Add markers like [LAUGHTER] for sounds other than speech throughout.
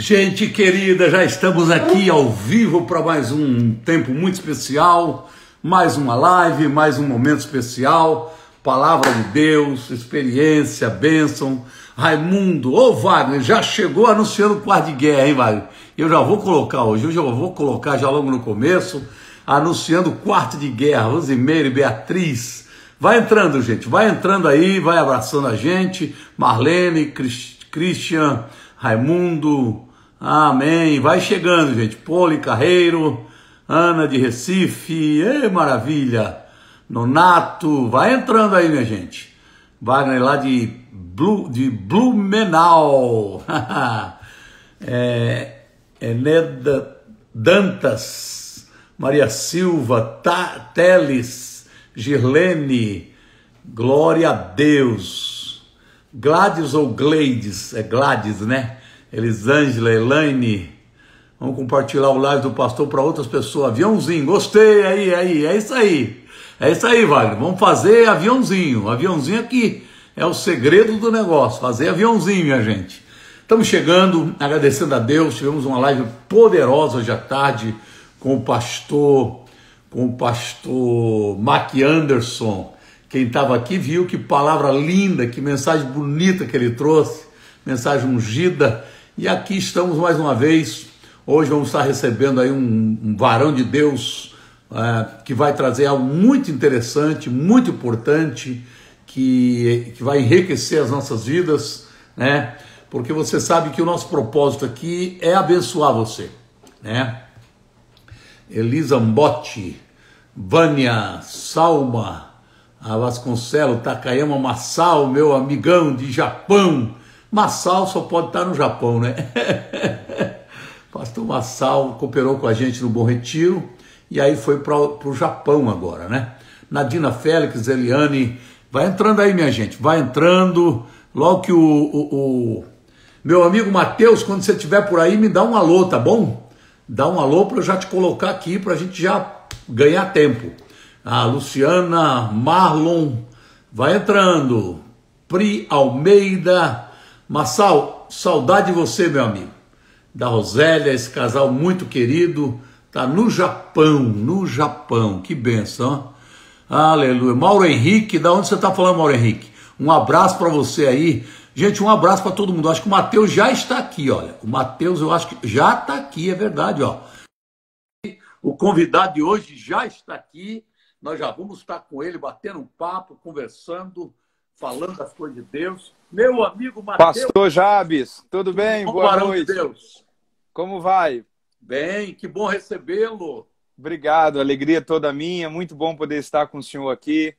Gente querida, já estamos aqui ao vivo para mais um tempo muito especial, mais uma live, mais um momento especial. Palavra de Deus, experiência, bênção. Raimundo, ô Wagner, já chegou anunciando o quarto de guerra, hein, Wagner? Eu já vou colocar hoje, eu já vou colocar já logo no começo, anunciando o quarto de guerra, Rosimeire, Beatriz. Vai entrando, gente, vai entrando aí, vai abraçando a gente, Marlene, Christian, Raimundo, Amém. Vai chegando, gente. Poli Carreiro, Ana de Recife, Ei, maravilha. Nonato, vai entrando aí, minha gente. Wagner lá de, Blue, de Blumenau. [LAUGHS] é, Eneda Dantas, Maria Silva, Ta, Teles, Girlene, glória a Deus. Gladys ou Gleides? É Gladys, né? Elisângela, Elaine. Vamos compartilhar o live do pastor para outras pessoas. Aviãozinho, gostei, aí, aí, é isso aí. É isso aí, Wagner. Vamos fazer aviãozinho. Aviãozinho aqui é o segredo do negócio. Fazer aviãozinho, minha gente. Estamos chegando, agradecendo a Deus. Tivemos uma live poderosa hoje à tarde com o pastor, com o pastor Mac Anderson. Quem estava aqui viu que palavra linda, que mensagem bonita que ele trouxe, mensagem ungida e aqui estamos mais uma vez. Hoje vamos estar recebendo aí um, um varão de Deus é, que vai trazer algo muito interessante, muito importante, que, que vai enriquecer as nossas vidas, né? Porque você sabe que o nosso propósito aqui é abençoar você, né? Elisa Mbotti, Vânia, Salma, a Vasconcelo, Takayama Massal, meu amigão de Japão, Massal só pode estar no Japão, né? [LAUGHS] Pastor Massal cooperou com a gente no Bom Retiro e aí foi para o Japão agora, né? Nadina Félix, Eliane, vai entrando aí, minha gente, vai entrando. Logo que o, o, o... meu amigo Matheus, quando você estiver por aí, me dá um alô, tá bom? Dá um alô para eu já te colocar aqui, para a gente já ganhar tempo. A Luciana, Marlon, vai entrando. Pri Almeida, Massal, saudade de você, meu amigo. Da Rosélia, esse casal muito querido, tá no Japão, no Japão. Que benção. Aleluia. Mauro Henrique, da onde você tá falando, Mauro Henrique? Um abraço para você aí. Gente, um abraço para todo mundo. Acho que o Matheus já está aqui, olha. O Matheus, eu acho que já está aqui, é verdade, ó. O convidado de hoje já está aqui. Nós já vamos estar com ele, batendo um papo, conversando, falando das coisas de Deus meu amigo Mateus. Pastor Jabes, tudo bem? Bom, Boa noite. De Deus. Como vai? Bem, que bom recebê-lo. Obrigado, alegria toda minha. Muito bom poder estar com o senhor aqui,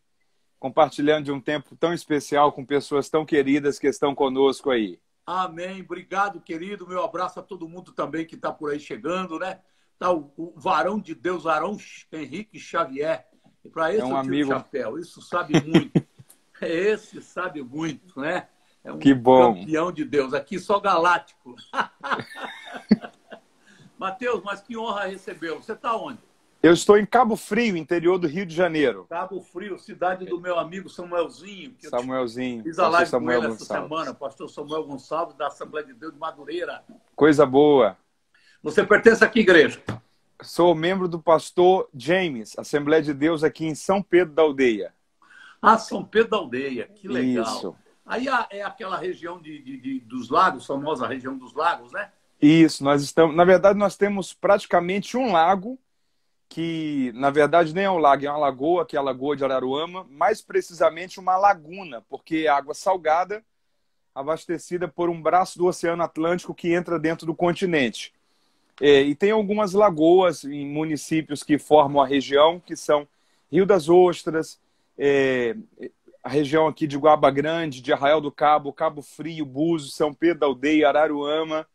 compartilhando de um tempo tão especial com pessoas tão queridas que estão conosco aí. Amém. Obrigado, querido. Meu abraço a todo mundo também que está por aí chegando, né? Tá o, o varão de Deus, Arão Henrique Xavier. Para é esse é um amigo. chapéu. Isso sabe muito. [LAUGHS] esse sabe muito, né? É um que bom. campeão de Deus. Aqui só galáctico. [LAUGHS] Matheus, mas que honra recebê-lo. Você está onde? Eu estou em Cabo Frio, interior do Rio de Janeiro. Cabo Frio, cidade do meu amigo Samuelzinho. Samuelzinho. Fiz a live Samuel ele Gonçalves. essa semana, pastor Samuel Gonçalves, da Assembleia de Deus de Madureira. Coisa boa. Você pertence a que igreja? Sou membro do pastor James, Assembleia de Deus aqui em São Pedro da Aldeia. Ah, São Pedro da Aldeia, que legal. Isso. Aí é aquela região de, de, de, dos lagos, famosa região dos lagos, né? Isso, nós estamos. Na verdade, nós temos praticamente um lago, que na verdade nem é um lago, é uma lagoa, que é a Lagoa de Araruama, mais precisamente uma laguna, porque é água salgada abastecida por um braço do Oceano Atlântico que entra dentro do continente. É, e tem algumas lagoas em municípios que formam a região, que são Rio das Ostras, é, a região aqui de Guaba Grande, de Arraial do Cabo, Cabo Frio, Búzios, São Pedro da Aldeia, Araruama,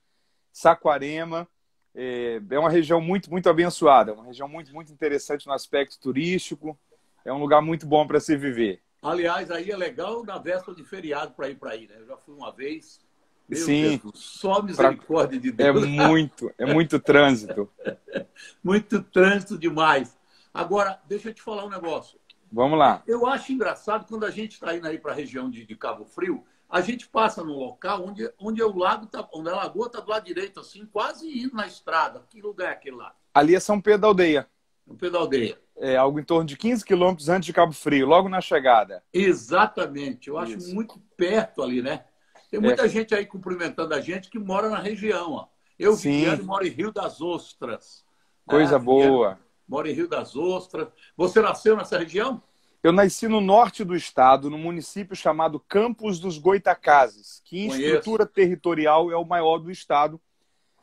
Saquarema. É, é uma região muito, muito abençoada, uma região muito, muito interessante no aspecto turístico. É um lugar muito bom para se viver. Aliás, aí é legal na véspera de feriado para ir para aí, né? Eu já fui uma vez. Meu Sim. É Deus, só misericórdia pra... de Deus. É muito, é muito trânsito. [LAUGHS] muito trânsito demais. Agora, deixa eu te falar um negócio. Vamos lá. Eu acho engraçado quando a gente está indo aí para a região de, de, Cabo Frio, a gente passa num local onde, onde é o lago tá, onde a lagoa está do lado direito, assim, quase indo na estrada. Que lugar é aquele lá? Ali é São Pedro da Aldeia. São Pedro da Aldeia. É, é algo em torno de 15 quilômetros antes de Cabo Frio, logo na chegada. Exatamente. Eu acho Isso. muito perto ali, né? Tem muita é. gente aí cumprimentando a gente que mora na região. Ó. Eu, Sim. moro em Rio das Ostras. Coisa né? boa mora em Rio das Ostras. Você nasceu nessa região? Eu nasci no norte do estado, no município chamado Campos dos Goitacazes, que em Conheço. estrutura territorial é o maior do estado.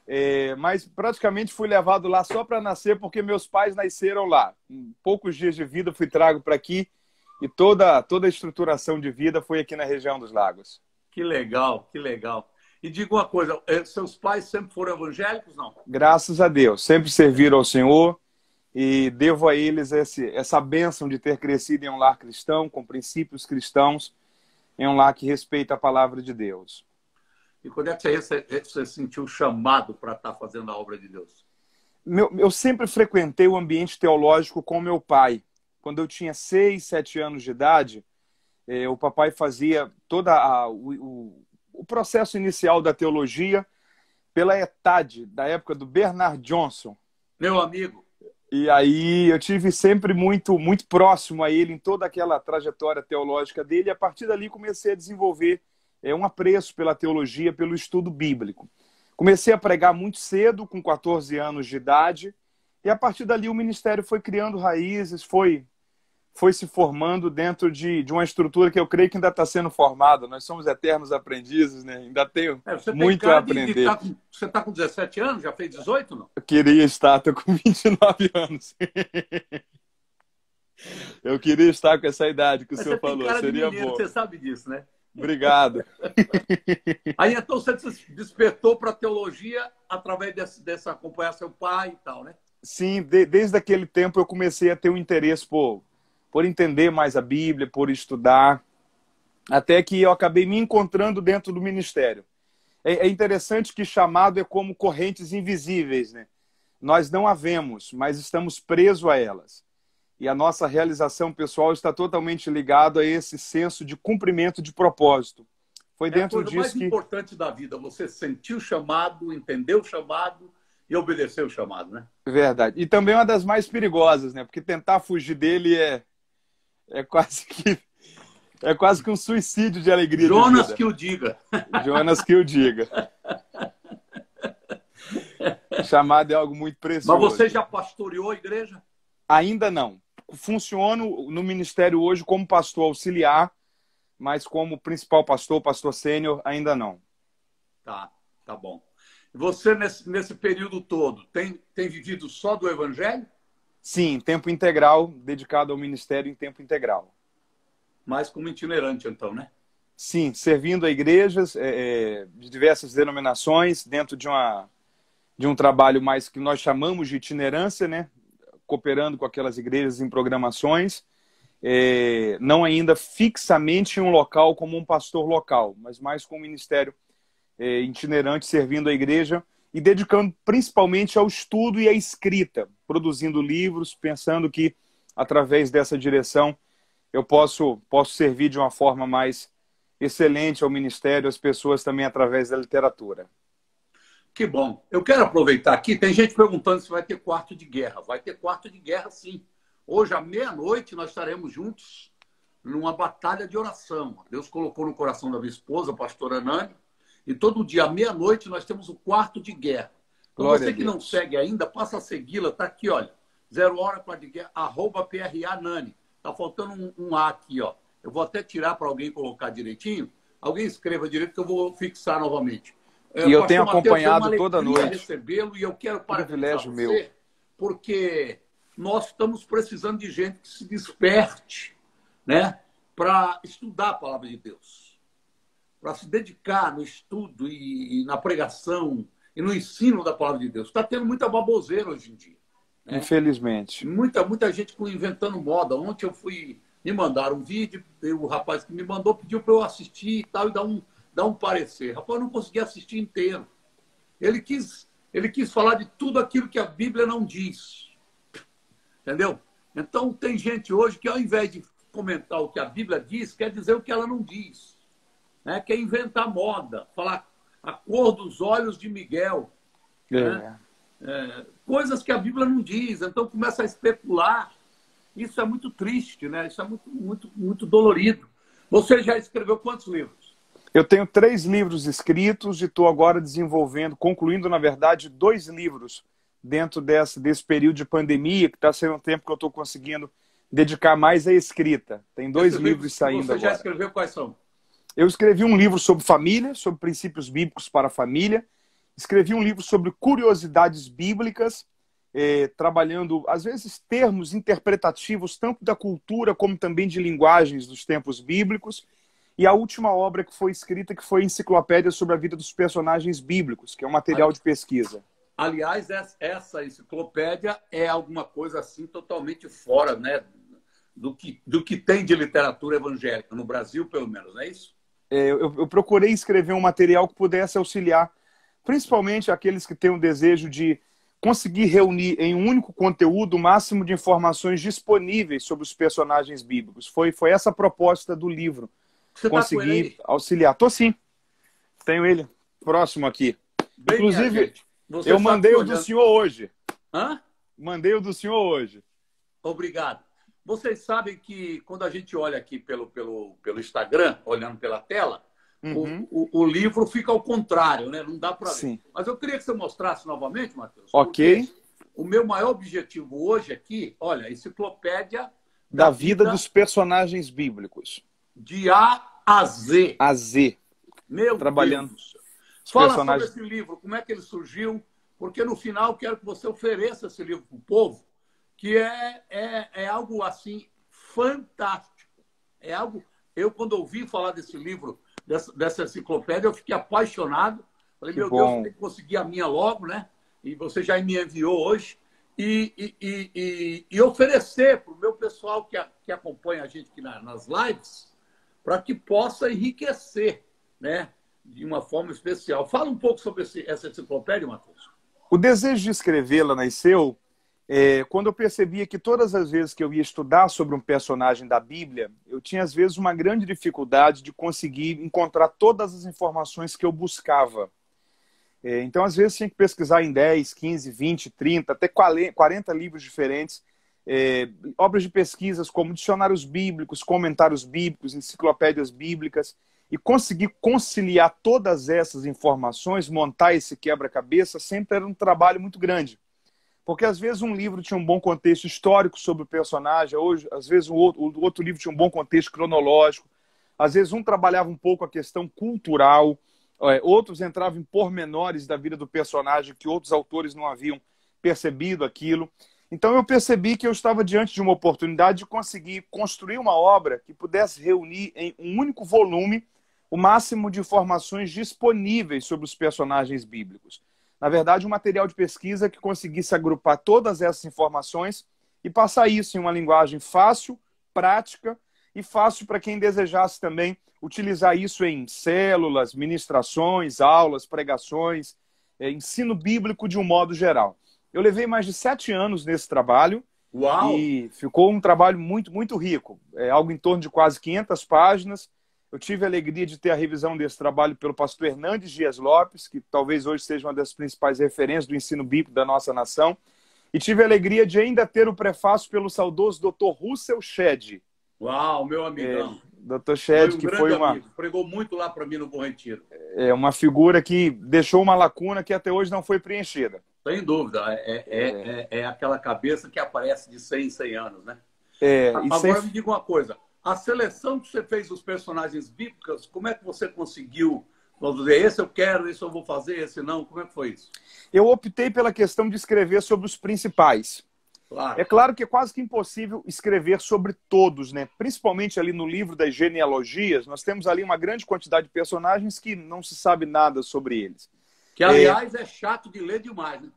É, mas praticamente fui levado lá só para nascer, porque meus pais nasceram lá. Em poucos dias de vida fui trago para aqui e toda, toda a estruturação de vida foi aqui na região dos lagos. Que legal, que legal. E diga uma coisa, é, seus pais sempre foram evangélicos, não? Graças a Deus, sempre serviram ao Senhor e devo a eles esse, essa bênção de ter crescido em um lar cristão, com princípios cristãos, em um lar que respeita a palavra de Deus. E quando é que você, você sentiu chamado para estar tá fazendo a obra de Deus? Meu, eu sempre frequentei o ambiente teológico com meu pai. Quando eu tinha seis, sete anos de idade, eh, o papai fazia todo o, o processo inicial da teologia pela etade da época do Bernard Johnson. Meu amigo. E aí eu tive sempre muito muito próximo a ele em toda aquela trajetória teológica dele. E a partir dali comecei a desenvolver é, um apreço pela teologia, pelo estudo bíblico. Comecei a pregar muito cedo, com 14 anos de idade, e a partir dali o ministério foi criando raízes, foi foi se formando dentro de, de uma estrutura que eu creio que ainda está sendo formada. Nós somos eternos aprendizes, né? Ainda tenho é, muito a aprender. tá com, você está com 17 anos? Já fez 18, não? Eu queria estar, estou com 29 [LAUGHS] anos. eu queria estar com essa idade que Mas o senhor falou, seria bom. Você sabe disso, né? Obrigado. [LAUGHS] Aí então você despertou para a teologia através desse, dessa acompanhar seu pai e tal, né? Sim, de, desde aquele tempo eu comecei a ter um interesse, povo por entender mais a Bíblia, por estudar, até que eu acabei me encontrando dentro do ministério. É, é, interessante que chamado é como correntes invisíveis, né? Nós não a vemos, mas estamos presos a elas. E a nossa realização pessoal está totalmente ligada a esse senso de cumprimento de propósito. Foi dentro é a coisa disso mais que... importante da vida, você sentiu o chamado, entendeu o chamado e obedeceu o chamado, né? Verdade. E também uma das mais perigosas, né? Porque tentar fugir dele é é quase que. [LAUGHS] É quase que um suicídio de alegria. Jonas de que o diga. [LAUGHS] Jonas que o diga. Chamado é algo muito precioso. Mas você já pastoreou a igreja? Ainda não. Funciono no ministério hoje como pastor auxiliar, mas como principal pastor, pastor sênior, ainda não. Tá, tá bom. Você, nesse, nesse período todo, tem, tem vivido só do evangelho? Sim, tempo integral, dedicado ao ministério em tempo integral. Mas como itinerante, então, né? Sim, servindo a igrejas é, é, de diversas denominações, dentro de, uma, de um trabalho mais que nós chamamos de itinerância, né? Cooperando com aquelas igrejas em programações. É, não ainda fixamente em um local como um pastor local, mas mais com um ministério é, itinerante servindo a igreja e dedicando principalmente ao estudo e à escrita, produzindo livros, pensando que através dessa direção eu posso, posso servir de uma forma mais excelente ao ministério, às pessoas também através da literatura. Que bom. Eu quero aproveitar aqui, tem gente perguntando se vai ter quarto de guerra. Vai ter quarto de guerra, sim. Hoje, à meia-noite, nós estaremos juntos numa batalha de oração. Deus colocou no coração da minha esposa, a pastora Nani, e todo dia, meia-noite, nós temos o quarto de guerra. Então, Glória você que não segue ainda, passa a segui-la. Está aqui, olha. Zero Hora Quarto de Guerra, arroba PRA Nani. Está faltando um, um, A aqui, ó. Eu vou até tirar para alguém colocar direitinho. Alguém escreva direito que eu vou fixar novamente. É, e eu tenho Mateus, acompanhado toda noite. recebê-lo e eu quero parabenizar você, meu. porque nós estamos precisando de gente que se desperte, né, para estudar a palavra de Deus para se dedicar no estudo e na pregação e no ensino da palavra de Deus. Está tendo muita baboseira hoje em dia. Né? Infelizmente. Muita, muita gente inventando moda. Ontem eu fui, me mandaram um vídeo, o rapaz que me mandou pediu para eu assistir e tal, e dar um, dar um parecer. Rapaz, eu não consegui assistir inteiro. Ele quis, ele quis falar de tudo aquilo que a Bíblia não diz. Entendeu? Então tem gente hoje que ao invés de comentar o que a Bíblia diz, quer dizer o que ela não diz né? é inventar moda, falar a cor dos olhos de Miguel. É. Né? É, coisas que a Bíblia não diz, então começa a especular. Isso é muito triste, né? Isso é muito, muito, muito dolorido. Você já escreveu quantos livros? Eu tenho três livros escritos e estou agora desenvolvendo, concluindo, na verdade, dois livros dentro desse, desse período de pandemia, que está sendo um tempo que eu estou conseguindo dedicar mais à escrita. Tem dois Esse livros saindo agora. Você já escreveu quais são? Eu escrevi um livro sobre família, sobre princípios bíblicos para a família. Escrevi um livro sobre curiosidades bíblicas, eh, trabalhando, às vezes, termos interpretativos, tanto da cultura como também de linguagens dos tempos bíblicos. E a última obra que foi escrita, que foi Enciclopédia sobre a Vida dos Personagens Bíblicos, que é um material de pesquisa. Aliás, essa enciclopédia é alguma coisa assim totalmente fora né, do, que, do que tem de literatura evangélica, no Brasil, pelo menos, não é isso? É, eu, eu procurei escrever um material que pudesse auxiliar, principalmente aqueles que têm o desejo de conseguir reunir em um único conteúdo o máximo de informações disponíveis sobre os personagens bíblicos. Foi, foi essa a proposta do livro. Você conseguir tá auxiliar. Tô sim. Tenho ele próximo aqui. Bem, Inclusive, eu tá mandei o do senhor hoje. Hã? Mandei o do senhor hoje. Obrigado. Vocês sabem que quando a gente olha aqui pelo, pelo, pelo Instagram, olhando pela tela, uhum. o, o, o, livro fica ao contrário, né? Não dá para ver. Sim. Mas eu queria que você mostrasse novamente, Matheus. Ok. O meu maior objetivo hoje aqui, olha, enciclopédia da, da vida, vida, dos personagens bíblicos. De A a Z. A Z. Meu Trabalhando Deus. Fala personagens... sobre esse livro, como é que ele surgiu, porque no final quero que você ofereça esse livro para o povo que é, é, é algo assim fantástico. É algo. Eu, quando ouvi falar desse livro, dessa, dessa enciclopédia, eu fiquei apaixonado. Falei, que meu bom. Deus, tem que conseguir a minha logo, né? E você já me enviou hoje. E, e, e, e oferecer para o meu pessoal que, a, que acompanha a gente aqui na, nas lives, para que possa enriquecer, né? De uma forma especial. Fala um pouco sobre esse, essa enciclopédia, Matheus. O desejo de escrevê-la nasceu é, quando eu percebia que todas as vezes que eu ia estudar sobre um personagem da Bíblia, eu tinha às vezes uma grande dificuldade de conseguir encontrar todas as informações que eu buscava. É, então, às vezes, tinha que pesquisar em 10, 15, 20, 30, até 40 livros diferentes, é, obras de pesquisas como dicionários bíblicos, comentários bíblicos, enciclopédias bíblicas, e conseguir conciliar todas essas informações, montar esse quebra-cabeça, sempre era um trabalho muito grande. Porque às vezes um livro tinha um bom contexto histórico sobre o personagem, hoje, às vezes o outro, o outro livro tinha um bom contexto cronológico, às vezes um trabalhava um pouco a questão cultural, é, outros entravam em pormenores da vida do personagem que outros autores não haviam percebido aquilo. Então eu percebi que eu estava diante de uma oportunidade de conseguir construir uma obra que pudesse reunir em um único volume o máximo de informações disponíveis sobre os personagens bíblicos. Na verdade, um material de pesquisa que conseguisse agrupar todas essas informações e passar isso em uma linguagem fácil, prática e fácil para quem desejasse também utilizar isso em células, ministrações, aulas, pregações, é, ensino bíblico de um modo geral. Eu levei mais de sete anos nesse trabalho Uau. e ficou um trabalho muito, muito rico, é, algo em torno de quase 500 páginas eu tive a alegria de ter a revisão desse trabalho pelo pastor Hernandes Dias Lopes, que talvez hoje seja uma das principais referências do ensino bíblico da nossa nação. E tive a alegria de ainda ter o prefácio pelo saudoso Dr. Russell Shedd. Uau, meu amigão. É, Dr. Shedd, um que foi uma. Amigo. Pregou muito lá para mim no Bom Retiro. É uma figura que deixou uma lacuna que até hoje não foi preenchida. Sem dúvida. É, é, é. é, é, é aquela cabeça que aparece de 100 em 100 anos, né? É, Agora sem... me diga uma coisa. A seleção que você fez dos personagens bíblicos, como é que você conseguiu? Vamos dizer, esse eu quero, esse eu vou fazer, esse não. Como é que foi isso? Eu optei pela questão de escrever sobre os principais. Claro. É claro que é quase que impossível escrever sobre todos, né? Principalmente ali no livro das genealogias, nós temos ali uma grande quantidade de personagens que não se sabe nada sobre eles. Que, é. aliás, é, é chato de ler demais, né?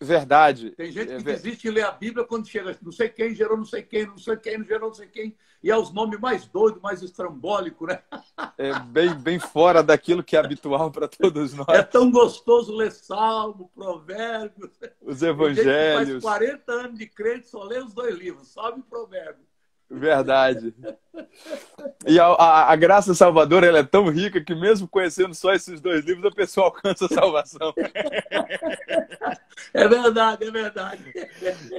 Verdade. Tem gente é que desiste de ler a Bíblia quando chega, não sei quem gerou não sei quem, não sei quem, não gerou não sei quem, e é os nomes mais doidos, mais estrambólicos, né? [LAUGHS] É bem, bem fora daquilo que é habitual para todos nós. É tão gostoso ler Salmo, Provérbios. Os Evangelhos. Tem faz 40 anos de crente, só lê os dois livros, Salmo e Provérbios. Verdade. E a, a, a graça salvadora ela é tão rica que mesmo conhecendo só esses dois livros, a pessoa alcança a salvação. É verdade, é verdade.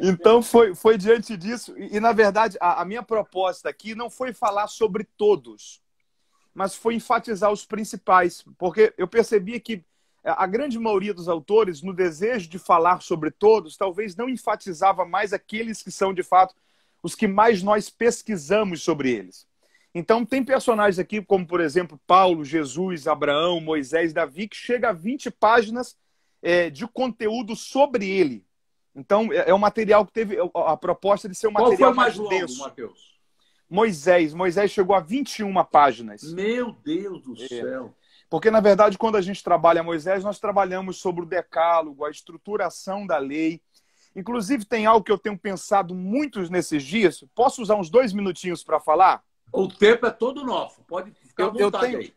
Então foi, foi diante disso. E, e na verdade, a, a minha proposta aqui não foi falar sobre todos, mas foi enfatizar os principais. Porque eu percebia que a grande maioria dos autores, no desejo de falar sobre todos, talvez não enfatizava mais aqueles que são de fato os que mais nós pesquisamos sobre eles. Então, tem personagens aqui, como por exemplo Paulo, Jesus, Abraão, Moisés, Davi, que chega a 20 páginas é, de conteúdo sobre ele. Então, é, é um material que teve a, a proposta de ser um Qual material mais, mais longo, denso. Mateus? Moisés. Moisés chegou a 21 páginas. Meu Deus do é. céu! Porque, na verdade, quando a gente trabalha Moisés, nós trabalhamos sobre o decálogo, a estruturação da lei, Inclusive, tem algo que eu tenho pensado muitos nesses dias. Posso usar uns dois minutinhos para falar? O tempo é todo nosso. Pode ficar eu, à vontade eu tenho, aí.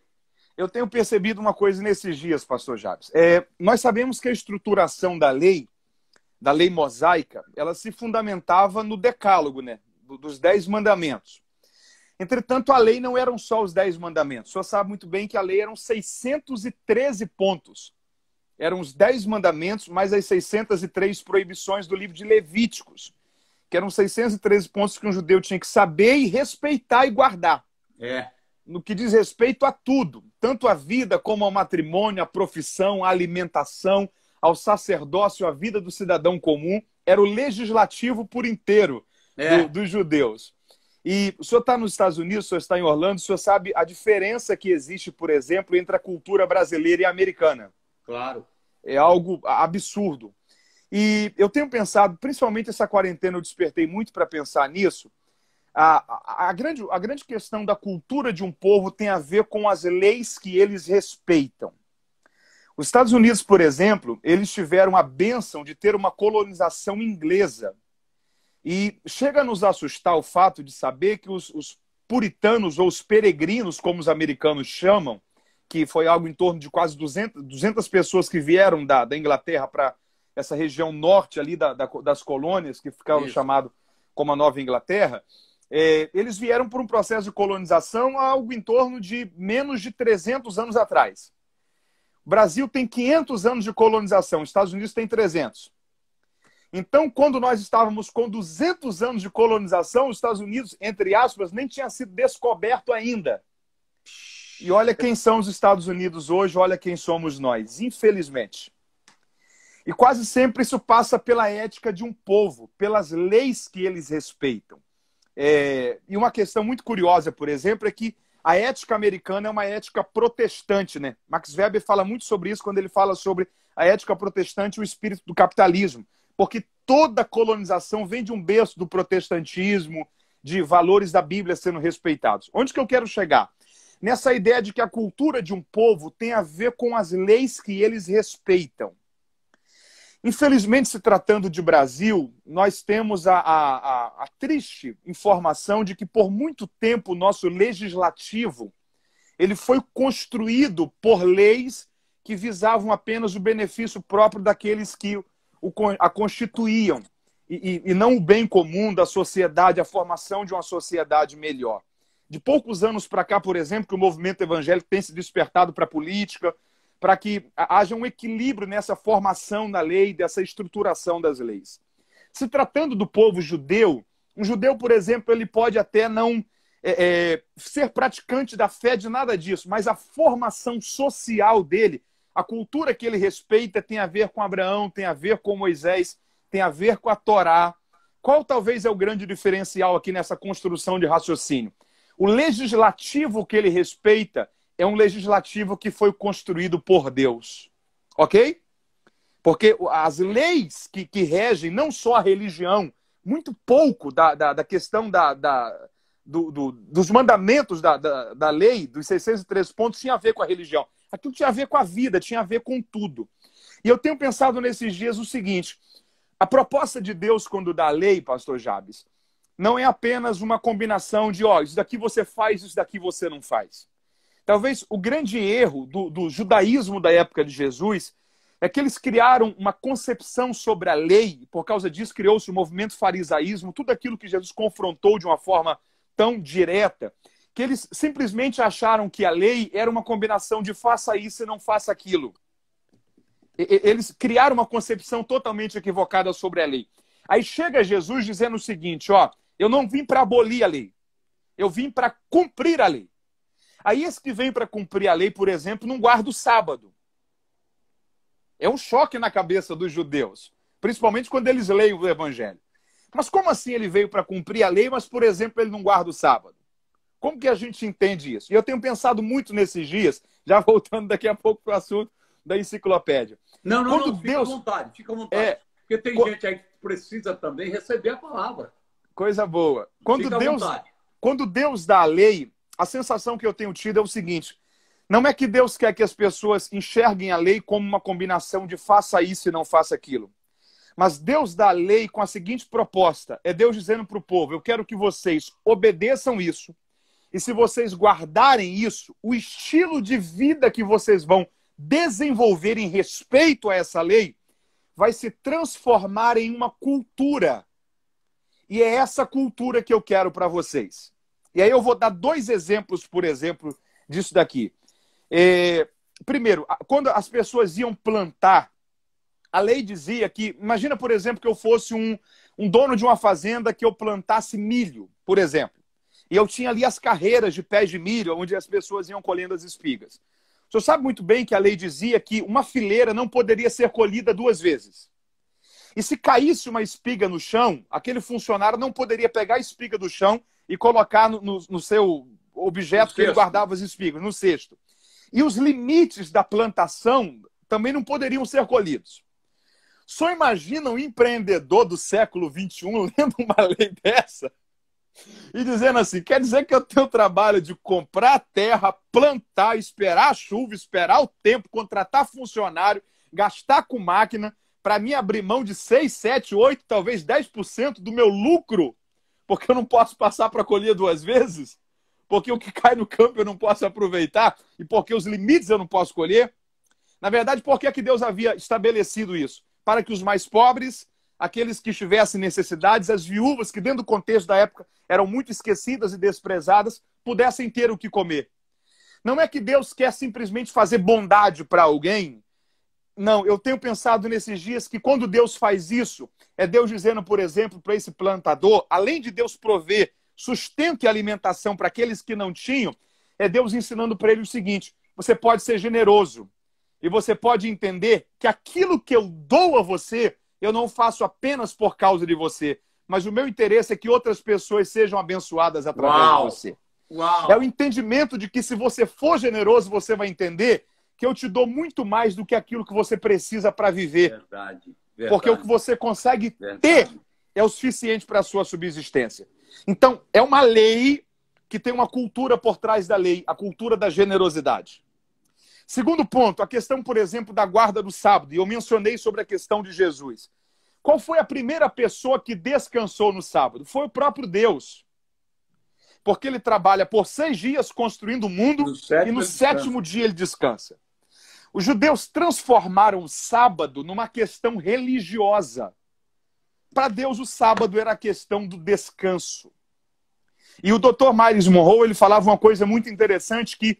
Eu tenho percebido uma coisa nesses dias, pastor Javes. É, nós sabemos que a estruturação da lei, da lei mosaica, ela se fundamentava no decálogo, né? Dos dez mandamentos. Entretanto, a lei não eram só os dez mandamentos. O senhor sabe muito bem que a lei eram 613 pontos eram os dez mandamentos mais as 603 proibições do livro de Levíticos, que eram 613 pontos que um judeu tinha que saber e respeitar e guardar. É. No que diz respeito a tudo, tanto a vida como ao matrimônio, à profissão, à alimentação, ao sacerdócio, à vida do cidadão comum, era o legislativo por inteiro é. do, dos judeus. E o senhor está nos Estados Unidos, o senhor está em Orlando, o senhor sabe a diferença que existe, por exemplo, entre a cultura brasileira e a americana. Claro. É algo absurdo. E eu tenho pensado, principalmente essa quarentena, eu despertei muito para pensar nisso. A, a, a, grande, a grande questão da cultura de um povo tem a ver com as leis que eles respeitam. Os Estados Unidos, por exemplo, eles tiveram a benção de ter uma colonização inglesa. E chega a nos assustar o fato de saber que os, os puritanos, ou os peregrinos, como os americanos chamam, que foi algo em torno de quase 200, 200 pessoas que vieram da, da Inglaterra para essa região norte ali da, da, das colônias, que ficaram Isso. chamado como a Nova Inglaterra, é, eles vieram por um processo de colonização algo em torno de menos de 300 anos atrás. O Brasil tem 500 anos de colonização, os Estados Unidos tem 300. Então, quando nós estávamos com 200 anos de colonização, os Estados Unidos, entre aspas, nem tinha sido descoberto ainda. Psh e olha quem são os Estados Unidos hoje, olha quem somos nós, infelizmente. E quase sempre isso passa pela ética de um povo, pelas leis que eles respeitam. É... E uma questão muito curiosa, por exemplo, é que a ética americana é uma ética protestante, né? Max Weber fala muito sobre isso quando ele fala sobre a ética protestante e o espírito do capitalismo, porque toda colonização vem de um berço do protestantismo, de valores da Bíblia sendo respeitados. Onde que eu quero chegar? nessa ideia de que a cultura de um povo tem a ver com as leis que eles respeitam. Infelizmente, se tratando de Brasil, nós temos a, a, a, triste informação de que, por muito tempo, o nosso legislativo ele foi construído por leis que visavam apenas o benefício próprio daqueles que o, a constituíam e, e não o bem comum da sociedade, a formação de uma sociedade melhor de poucos anos para cá, por exemplo, que o movimento evangélico tem se despertado para a política, para que haja um equilíbrio nessa formação da lei, dessa estruturação das leis. Se tratando do povo judeu, um judeu, por exemplo, ele pode até não é, é, ser praticante da fé de nada disso, mas a formação social dele, a cultura que ele respeita, tem a ver com Abraão, tem a ver com Moisés, tem a ver com a Torá. Qual talvez é o grande diferencial aqui nessa construção de raciocínio? O legislativo que ele respeita é um legislativo que foi construído por Deus. Ok? Porque as leis que, que regem não só a religião, muito pouco da, da, da questão da, da do, do, dos mandamentos da, da, da lei, dos 603 pontos, tinha a ver com a religião. Aquilo tinha a ver com a vida, tinha a ver com tudo. E eu tenho pensado nesses dias o seguinte: a proposta de Deus quando dá a lei, pastor Jabes, não é apenas uma combinação de, ó, isso daqui você faz, isso daqui você não faz. Talvez o grande erro do, do judaísmo da época de Jesus é que eles criaram uma concepção sobre a lei, por causa disso criou-se o movimento farisaísmo, tudo aquilo que Jesus confrontou de uma forma tão direta, que eles simplesmente acharam que a lei era uma combinação de faça isso e não faça aquilo. Eles criaram uma concepção totalmente equivocada sobre a lei. Aí chega Jesus dizendo o seguinte, ó, eu não vim para abolir a lei. Eu vim para cumprir a lei. Aí esse que vem para cumprir a lei, por exemplo, não guarda o sábado. É um choque na cabeça dos judeus, principalmente quando eles leem o evangelho. Mas como assim ele veio para cumprir a lei, mas por exemplo, ele não guarda o sábado? Como que a gente entende isso? E eu tenho pensado muito nesses dias, já [LAUGHS] voltando daqui a pouco para o assunto da enciclopédia. Não, não, Quando não, fica Deus... à vontade, fica à é, vontade. É... Porque tem Co... gente aí que precisa também receber a palavra. Coisa boa. Quando Deus, quando Deus dá a lei, a sensação que eu tenho tido é o seguinte: não é que Deus quer que as pessoas enxerguem a lei como uma combinação de faça isso e não faça aquilo. Mas Deus dá a lei com a seguinte proposta: é Deus dizendo para o povo, eu quero que vocês obedeçam isso, e se vocês guardarem isso, o estilo de vida que vocês vão desenvolver em respeito a essa lei vai se transformar em uma cultura e é essa cultura que eu quero para vocês. E aí eu vou dar dois exemplos, por exemplo, disso daqui. É, primeiro, quando as pessoas iam plantar, a lei dizia que, imagina, por exemplo, que eu fosse um, um dono de uma fazenda que eu plantasse milho, por exemplo. E eu tinha ali as carreiras de pés de milho, onde as pessoas iam colhendo as espigas. O senhor sabe muito bem que a lei dizia que uma fileira não poderia ser colhida duas vezes. E se caísse uma espiga no chão, aquele funcionário não poderia pegar a espiga do chão e colocar no, no, no seu objeto no que ele guardava as espigas, no cesto. E os limites da plantação também não poderiam ser colhidos. Só imagina um empreendedor do século XXI [LAUGHS] lendo uma lei dessa e dizendo assim: quer dizer que eu tenho o trabalho de comprar terra, plantar, esperar a chuva, esperar o tempo, contratar funcionário, gastar com máquina, para mim abrir mão de 6, 7, 8, talvez 10% do meu lucro, porque eu não posso passar para colher duas vezes, porque o que cai no campo eu não posso aproveitar e porque os limites eu não posso colher. Na verdade, por que, é que Deus havia estabelecido isso? Para que os mais pobres, aqueles que tivessem necessidades, as viúvas, que dentro do contexto da época eram muito esquecidas e desprezadas, pudessem ter o que comer. Não é que Deus quer simplesmente fazer bondade para alguém não, eu tenho pensado nesses dias que quando Deus faz isso, é Deus dizendo, por exemplo, para esse plantador, além de Deus prover sustento e alimentação para aqueles que não tinham, é Deus ensinando para ele o seguinte: você pode ser generoso e você pode entender que aquilo que eu dou a você, eu não faço apenas por causa de você, mas o meu interesse é que outras pessoas sejam abençoadas através Uau. de você. Uau. É o entendimento de que se você for generoso, você vai entender que eu te dou muito mais do que aquilo que você precisa para viver. Verdade, verdade, Porque o que você consegue verdade. ter é o suficiente para a sua subsistência. Então, é uma lei que tem uma cultura por trás da lei, a cultura da generosidade. Segundo ponto, a questão, por exemplo, da guarda do sábado, e eu mencionei sobre a questão de Jesus. Qual foi a primeira pessoa que descansou no sábado? Foi o próprio Deus. Porque ele trabalha por seis dias construindo o mundo no e no sétimo descansa. dia ele descansa. Os judeus transformaram o sábado numa questão religiosa. Para Deus, o sábado era a questão do descanso. E o Dr. Miles Monroe ele falava uma coisa muito interessante que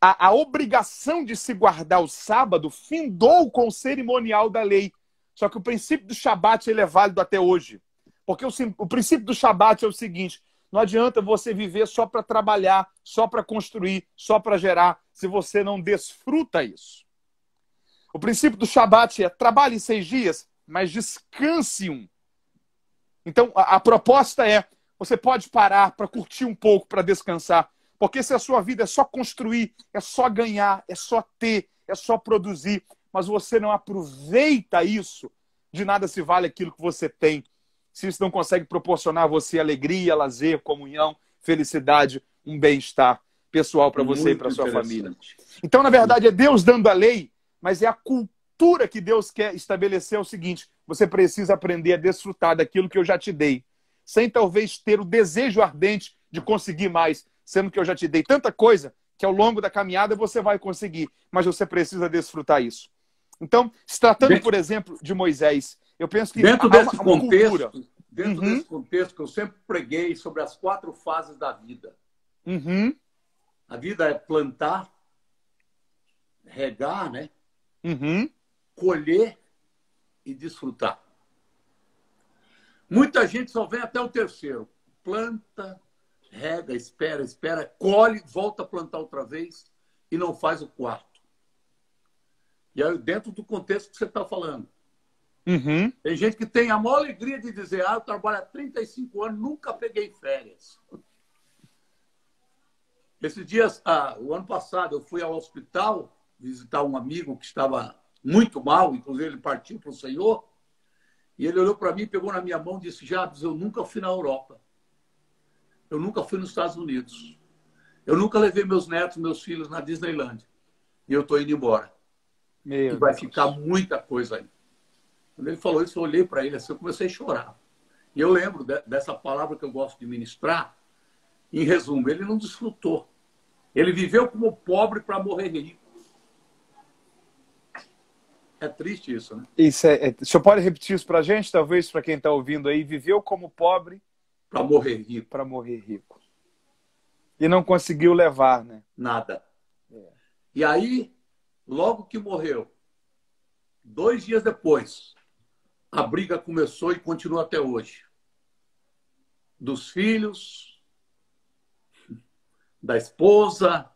a, a obrigação de se guardar o sábado findou com o cerimonial da lei. Só que o princípio do Shabat ele é válido até hoje. Porque o, o princípio do Shabat é o seguinte: não adianta você viver só para trabalhar, só para construir, só para gerar, se você não desfruta isso. O princípio do Shabat é trabalhe seis dias, mas descanse um. Então, a, a proposta é: você pode parar para curtir um pouco, para descansar. Porque se a sua vida é só construir, é só ganhar, é só ter, é só produzir, mas você não aproveita isso, de nada se vale aquilo que você tem se isso não consegue proporcionar a você alegria, lazer, comunhão, felicidade, um bem-estar pessoal para você Muito e para sua família. Então, na verdade, é Deus dando a lei, mas é a cultura que Deus quer estabelecer é o seguinte: você precisa aprender a desfrutar daquilo que eu já te dei, sem talvez ter o desejo ardente de conseguir mais, sendo que eu já te dei tanta coisa que ao longo da caminhada você vai conseguir, mas você precisa desfrutar isso. Então, se tratando, por exemplo, de Moisés, eu penso que dentro desse uma, contexto, uma dentro uhum. desse contexto que eu sempre preguei sobre as quatro fases da vida. Uhum. A vida é plantar, regar, né? Uhum. Colher e desfrutar. Muita gente só vem até o terceiro. Planta, rega, espera, espera, colhe, volta a plantar outra vez e não faz o quarto. E aí, dentro do contexto que você está falando, Uhum. Tem gente que tem a maior alegria de dizer: ah, eu trabalho há 35 anos, nunca peguei férias. Esses dias, ah, o ano passado, eu fui ao hospital visitar um amigo que estava muito mal, inclusive ele partiu para o Senhor. E ele olhou para mim, pegou na minha mão e disse: Jabes, eu nunca fui na Europa. Eu nunca fui nos Estados Unidos. Eu nunca levei meus netos, meus filhos na Disneyland. E eu estou indo embora. Meu e vai Deus. ficar muita coisa aí. Quando ele falou isso, eu olhei para ele assim, eu comecei a chorar. E eu lembro de, dessa palavra que eu gosto de ministrar. Em resumo, ele não desfrutou. Ele viveu como pobre para morrer rico. É triste isso, né? Isso é, é... O senhor pode repetir isso para a gente, talvez, para quem está ouvindo aí? Viveu como pobre para morrer rico. Para morrer rico. E não conseguiu levar, né? Nada. É. E aí, logo que morreu, dois dias depois, a briga começou e continua até hoje. Dos filhos, da esposa,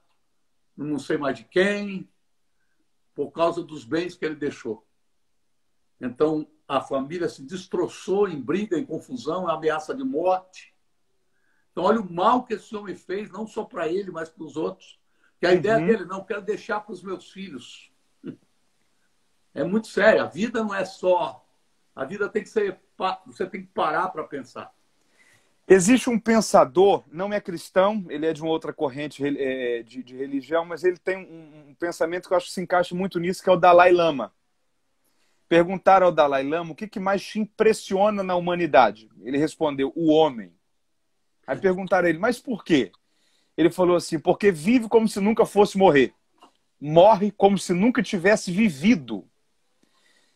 não sei mais de quem, por causa dos bens que ele deixou. Então, a família se destroçou em briga, em confusão, em ameaça de morte. Então, olha o mal que esse homem fez, não só para ele, mas para os outros. Que a uhum. ideia dele, não, quero deixar para os meus filhos. [LAUGHS] É muito sério. A vida não é só a vida tem que ser. Você tem que parar para pensar. Existe um pensador, não é cristão, ele é de uma outra corrente é, de, de religião, mas ele tem um, um, pensamento que eu acho que se encaixa muito nisso, que é o Dalai Lama. Perguntaram ao Dalai Lama o que, que mais te impressiona na humanidade. Ele respondeu: o homem. Aí perguntaram a ele, mas por quê? Ele falou assim: porque vive como se nunca fosse morrer, morre como se nunca tivesse vivido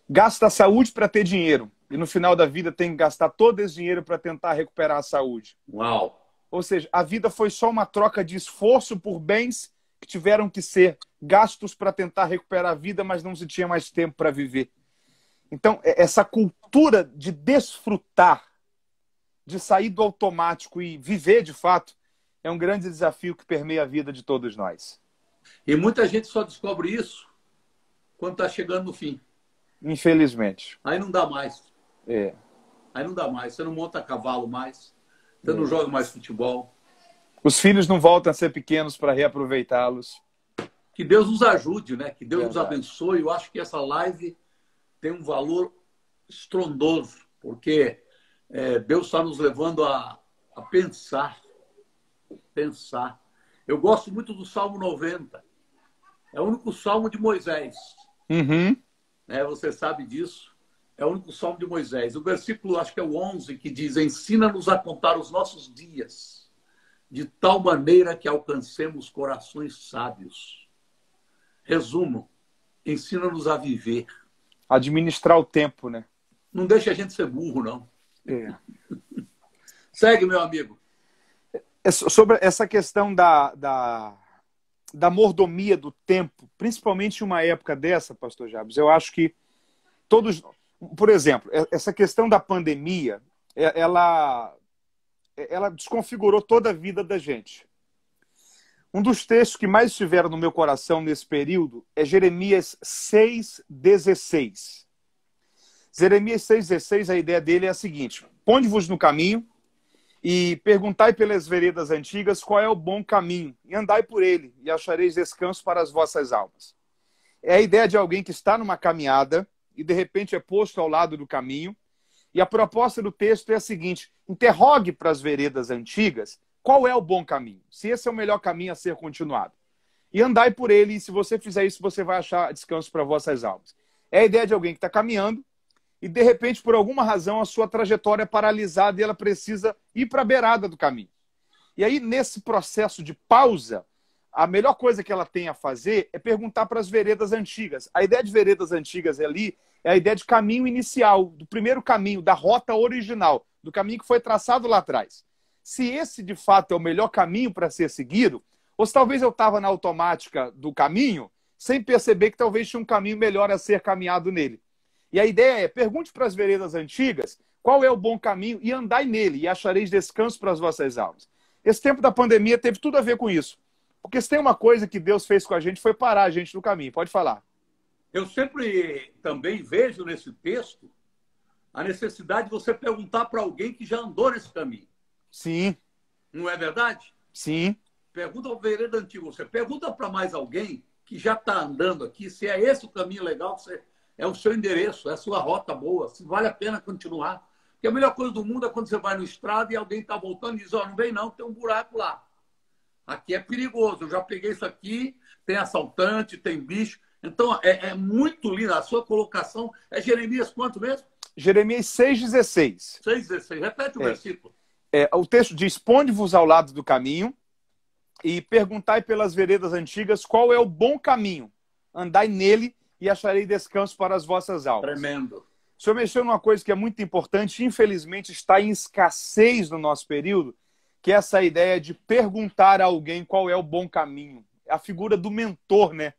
gasta a saúde para ter dinheiro e no final da vida tem que gastar todo esse dinheiro para tentar recuperar a saúde. Uau! Ou seja, a vida foi só uma troca de esforço por bens que tiveram que ser gastos para tentar recuperar a vida, mas não se tinha mais tempo para viver. Então, é, essa cultura de desfrutar, de sair do automático e viver de fato, é um grande desafio que permeia a vida de todos nós. E muita gente só descobre isso quando está chegando no fim. Infelizmente. Aí não dá mais. É. Aí não dá mais. Você não monta cavalo mais. Você é. não joga mais futebol. Os filhos não voltam a ser pequenos para reaproveitá-los. Que Deus nos ajude, né? Que Deus Verdade. nos abençoe. Eu acho que essa live tem um valor estrondoso, porque é, Deus está nos levando a, a pensar. Pensar. Eu gosto muito do Salmo 90. É o único salmo de Moisés. Uhum né? Você sabe disso. É o único salmo de Moisés. O versículo, acho que é o 11, que diz: Ensina-nos a contar os nossos dias, de tal maneira que alcancemos corações sábios. Resumo: ensina-nos a viver. Administrar o tempo, né? Não deixa a gente ser burro, não. É. [LAUGHS] Segue, meu amigo. É, é sobre essa questão da, da da mordomia do tempo, principalmente em uma época dessa, pastor Jabes. Eu acho que todos, por exemplo, essa questão da pandemia, ela ela desconfigurou toda a vida da gente. Um dos textos que mais estiveram no meu coração nesse período é Jeremias 6:16. Jeremias 6:16, a ideia dele é a seguinte: Ponde-vos no caminho e perguntai pelas veredas antigas qual é o bom caminho, e andai por ele, e achareis descanso para as vossas almas. É a ideia de alguém que está numa caminhada e de repente é posto ao lado do caminho. E a proposta do texto é a seguinte: interrogue para as veredas antigas qual é o bom caminho, se esse é o melhor caminho a ser continuado. E andai por ele, e se você fizer isso, você vai achar descanso para vossas almas. É a ideia de alguém que está caminhando e de repente, por alguma razão, a sua trajetória é paralisada e ela precisa ir para a beirada do caminho. E aí, nesse processo de pausa, a melhor coisa que ela tem a fazer é perguntar para as veredas antigas. A ideia de veredas antigas ali é a ideia de caminho inicial, do primeiro caminho, da rota original, do caminho que foi traçado lá atrás. Se esse de fato é o melhor caminho para ser seguido, ou se talvez eu estava na automática do caminho, sem perceber que talvez tinha um caminho melhor a ser caminhado nele. E a ideia é: pergunte para as veredas antigas qual é o bom caminho e andai nele, e achareis descanso para as vossas almas. Esse tempo da pandemia teve tudo a ver com isso. Porque se tem uma coisa que Deus fez com a gente, foi parar a gente no caminho. Pode falar. Eu sempre também vejo nesse texto a necessidade de você perguntar para alguém que já andou nesse caminho. Sim. Não é verdade? Sim. Pergunta ao vereador antigo, você pergunta para mais alguém que já está andando aqui se é esse o caminho legal que você é o seu endereço, é a sua rota boa, se vale a pena continuar. Porque a melhor coisa do mundo é quando você vai no estrada e alguém está voltando e diz, ó, oh, não vem não, tem um buraco lá. Aqui é perigoso, eu já peguei isso aqui, tem assaltante, tem bicho. Então, é, é muito lindo, a sua colocação. É Jeremias quanto mesmo? Jeremias 6,16. 6,16, repete o é. versículo. É, o texto diz, ponde-vos ao lado do caminho e perguntai pelas veredas antigas qual é o bom caminho. Andai nele e acharei descanso para as vossas almas. Tremendo. O senhor mexeu uma coisa que é muito importante, infelizmente está em escassez no nosso período, que é essa ideia de perguntar a alguém qual é o bom caminho. É a figura do mentor, né?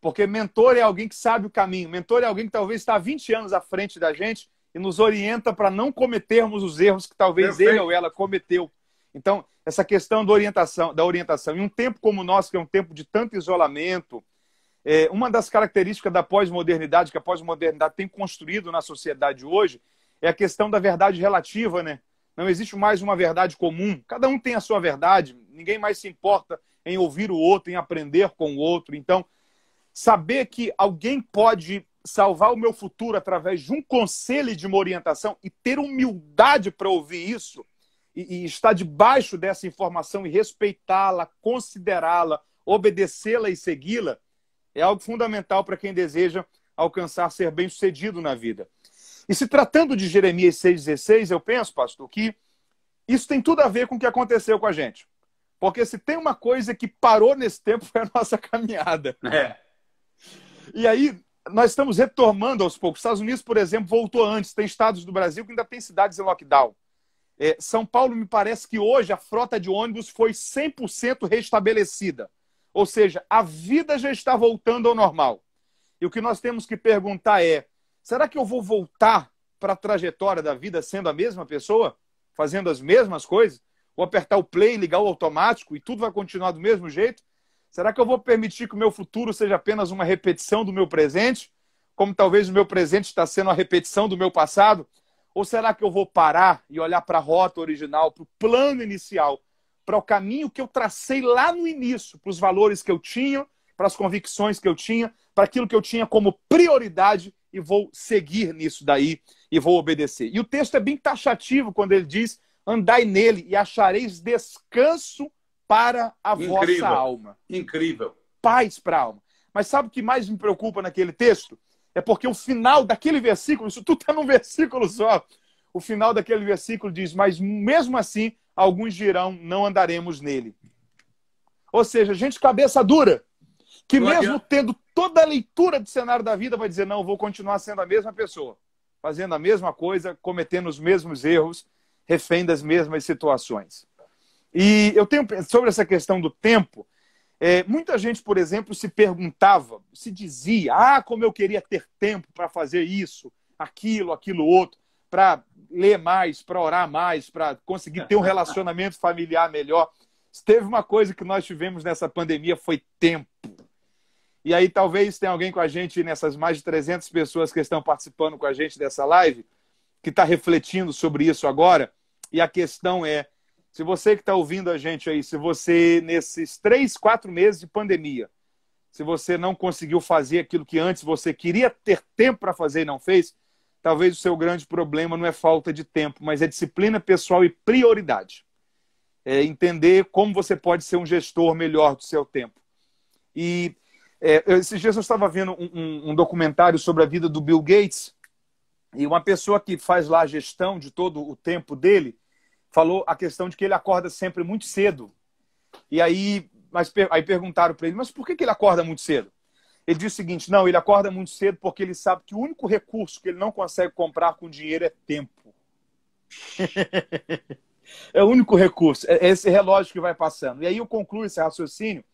Porque mentor é alguém que sabe o caminho. Mentor é alguém que talvez está 20 anos à frente da gente e nos orienta para não cometermos os erros que talvez Perfeito. ele ou ela cometeu. Então, essa questão da orientação, da orientação, em um tempo como o nosso, que é um tempo de tanto isolamento, é, uma das características da pós-modernidade, que a pós-modernidade tem construído na sociedade hoje, é a questão da verdade relativa, né? Não existe mais uma verdade comum. Cada um tem a sua verdade, ninguém mais se importa em ouvir o outro, em aprender com o outro. Então, saber que alguém pode salvar o meu futuro através de um conselho e de uma orientação e ter humildade para ouvir isso e, e estar debaixo dessa informação e respeitá-la, considerá-la, obedecê-la e segui-la, é algo fundamental para quem deseja alcançar ser bem-sucedido na vida. E se tratando de Jeremias 6,16, eu penso, pastor, que isso tem tudo a ver com o que aconteceu com a gente. Porque se tem uma coisa que parou nesse tempo foi a nossa caminhada. É. E aí, nós estamos retomando aos poucos. Estados Unidos, por exemplo, voltou antes. Tem estados do Brasil que ainda tem cidades em lockdown. É, São Paulo, me parece que hoje a frota de ônibus foi 100% restabelecida. Ou seja, a vida já está voltando ao normal. E o que nós temos que perguntar é: será que eu vou voltar para a trajetória da vida sendo a mesma pessoa, fazendo as mesmas coisas? Vou apertar o play, ligar o automático e tudo vai continuar do mesmo jeito? Será que eu vou permitir que o meu futuro seja apenas uma repetição do meu presente? Como talvez o meu presente está sendo a repetição do meu passado? Ou será que eu vou parar e olhar para a rota original, para o plano inicial para o caminho que eu tracei lá no início, para os valores que eu tinha, para as convicções que eu tinha, para aquilo que eu tinha como prioridade e vou seguir nisso daí e vou obedecer. E o texto é bem taxativo quando ele diz: andai nele e achareis descanso para a Incrível. vossa alma. Incrível. Paz para a alma. Mas sabe o que mais me preocupa naquele texto? É porque o final daquele versículo, isso tudo está num [LAUGHS] versículo só. O final daquele versículo diz: Mas mesmo assim alguns dirão, não andaremos nele. Ou seja, gente cabeça dura, que mesmo tendo toda a leitura do cenário da vida, vai dizer, não, vou continuar sendo a mesma pessoa, fazendo a mesma coisa, cometendo os mesmos erros, refém das mesmas situações. E eu tenho, sobre essa questão do tempo, é, muita gente, por exemplo, se perguntava, se dizia, ah, como eu queria ter tempo para fazer isso, aquilo, aquilo outro, para ler mais, para orar mais, para conseguir ter um [LAUGHS] relacionamento familiar melhor. Se teve uma coisa que nós tivemos nessa pandemia foi tempo. E aí talvez tenha alguém com a gente nessas mais de 300 pessoas que estão participando com a gente dessa live que está refletindo sobre isso agora. E a questão é, se você que está ouvindo a gente aí, se você nesses três, quatro meses de pandemia, se você não conseguiu fazer aquilo que antes você queria ter tempo para fazer e não fez, talvez o seu grande problema não é falta de tempo, mas é disciplina pessoal e prioridade. É entender como você pode ser um gestor melhor do seu tempo. E é, esses dias eu estava vendo um, um, um documentário sobre a vida do Bill Gates e uma pessoa que faz lá a gestão de todo o tempo dele falou a questão de que ele acorda sempre muito cedo. E aí, mas, aí perguntaram para ele, mas por que, que ele acorda muito cedo? Ele diz o seguinte: não, ele acorda muito cedo porque ele sabe que o único recurso que ele não consegue comprar com dinheiro é tempo. [LAUGHS] é o único recurso, é esse relógio que vai passando. E aí eu concluo esse raciocínio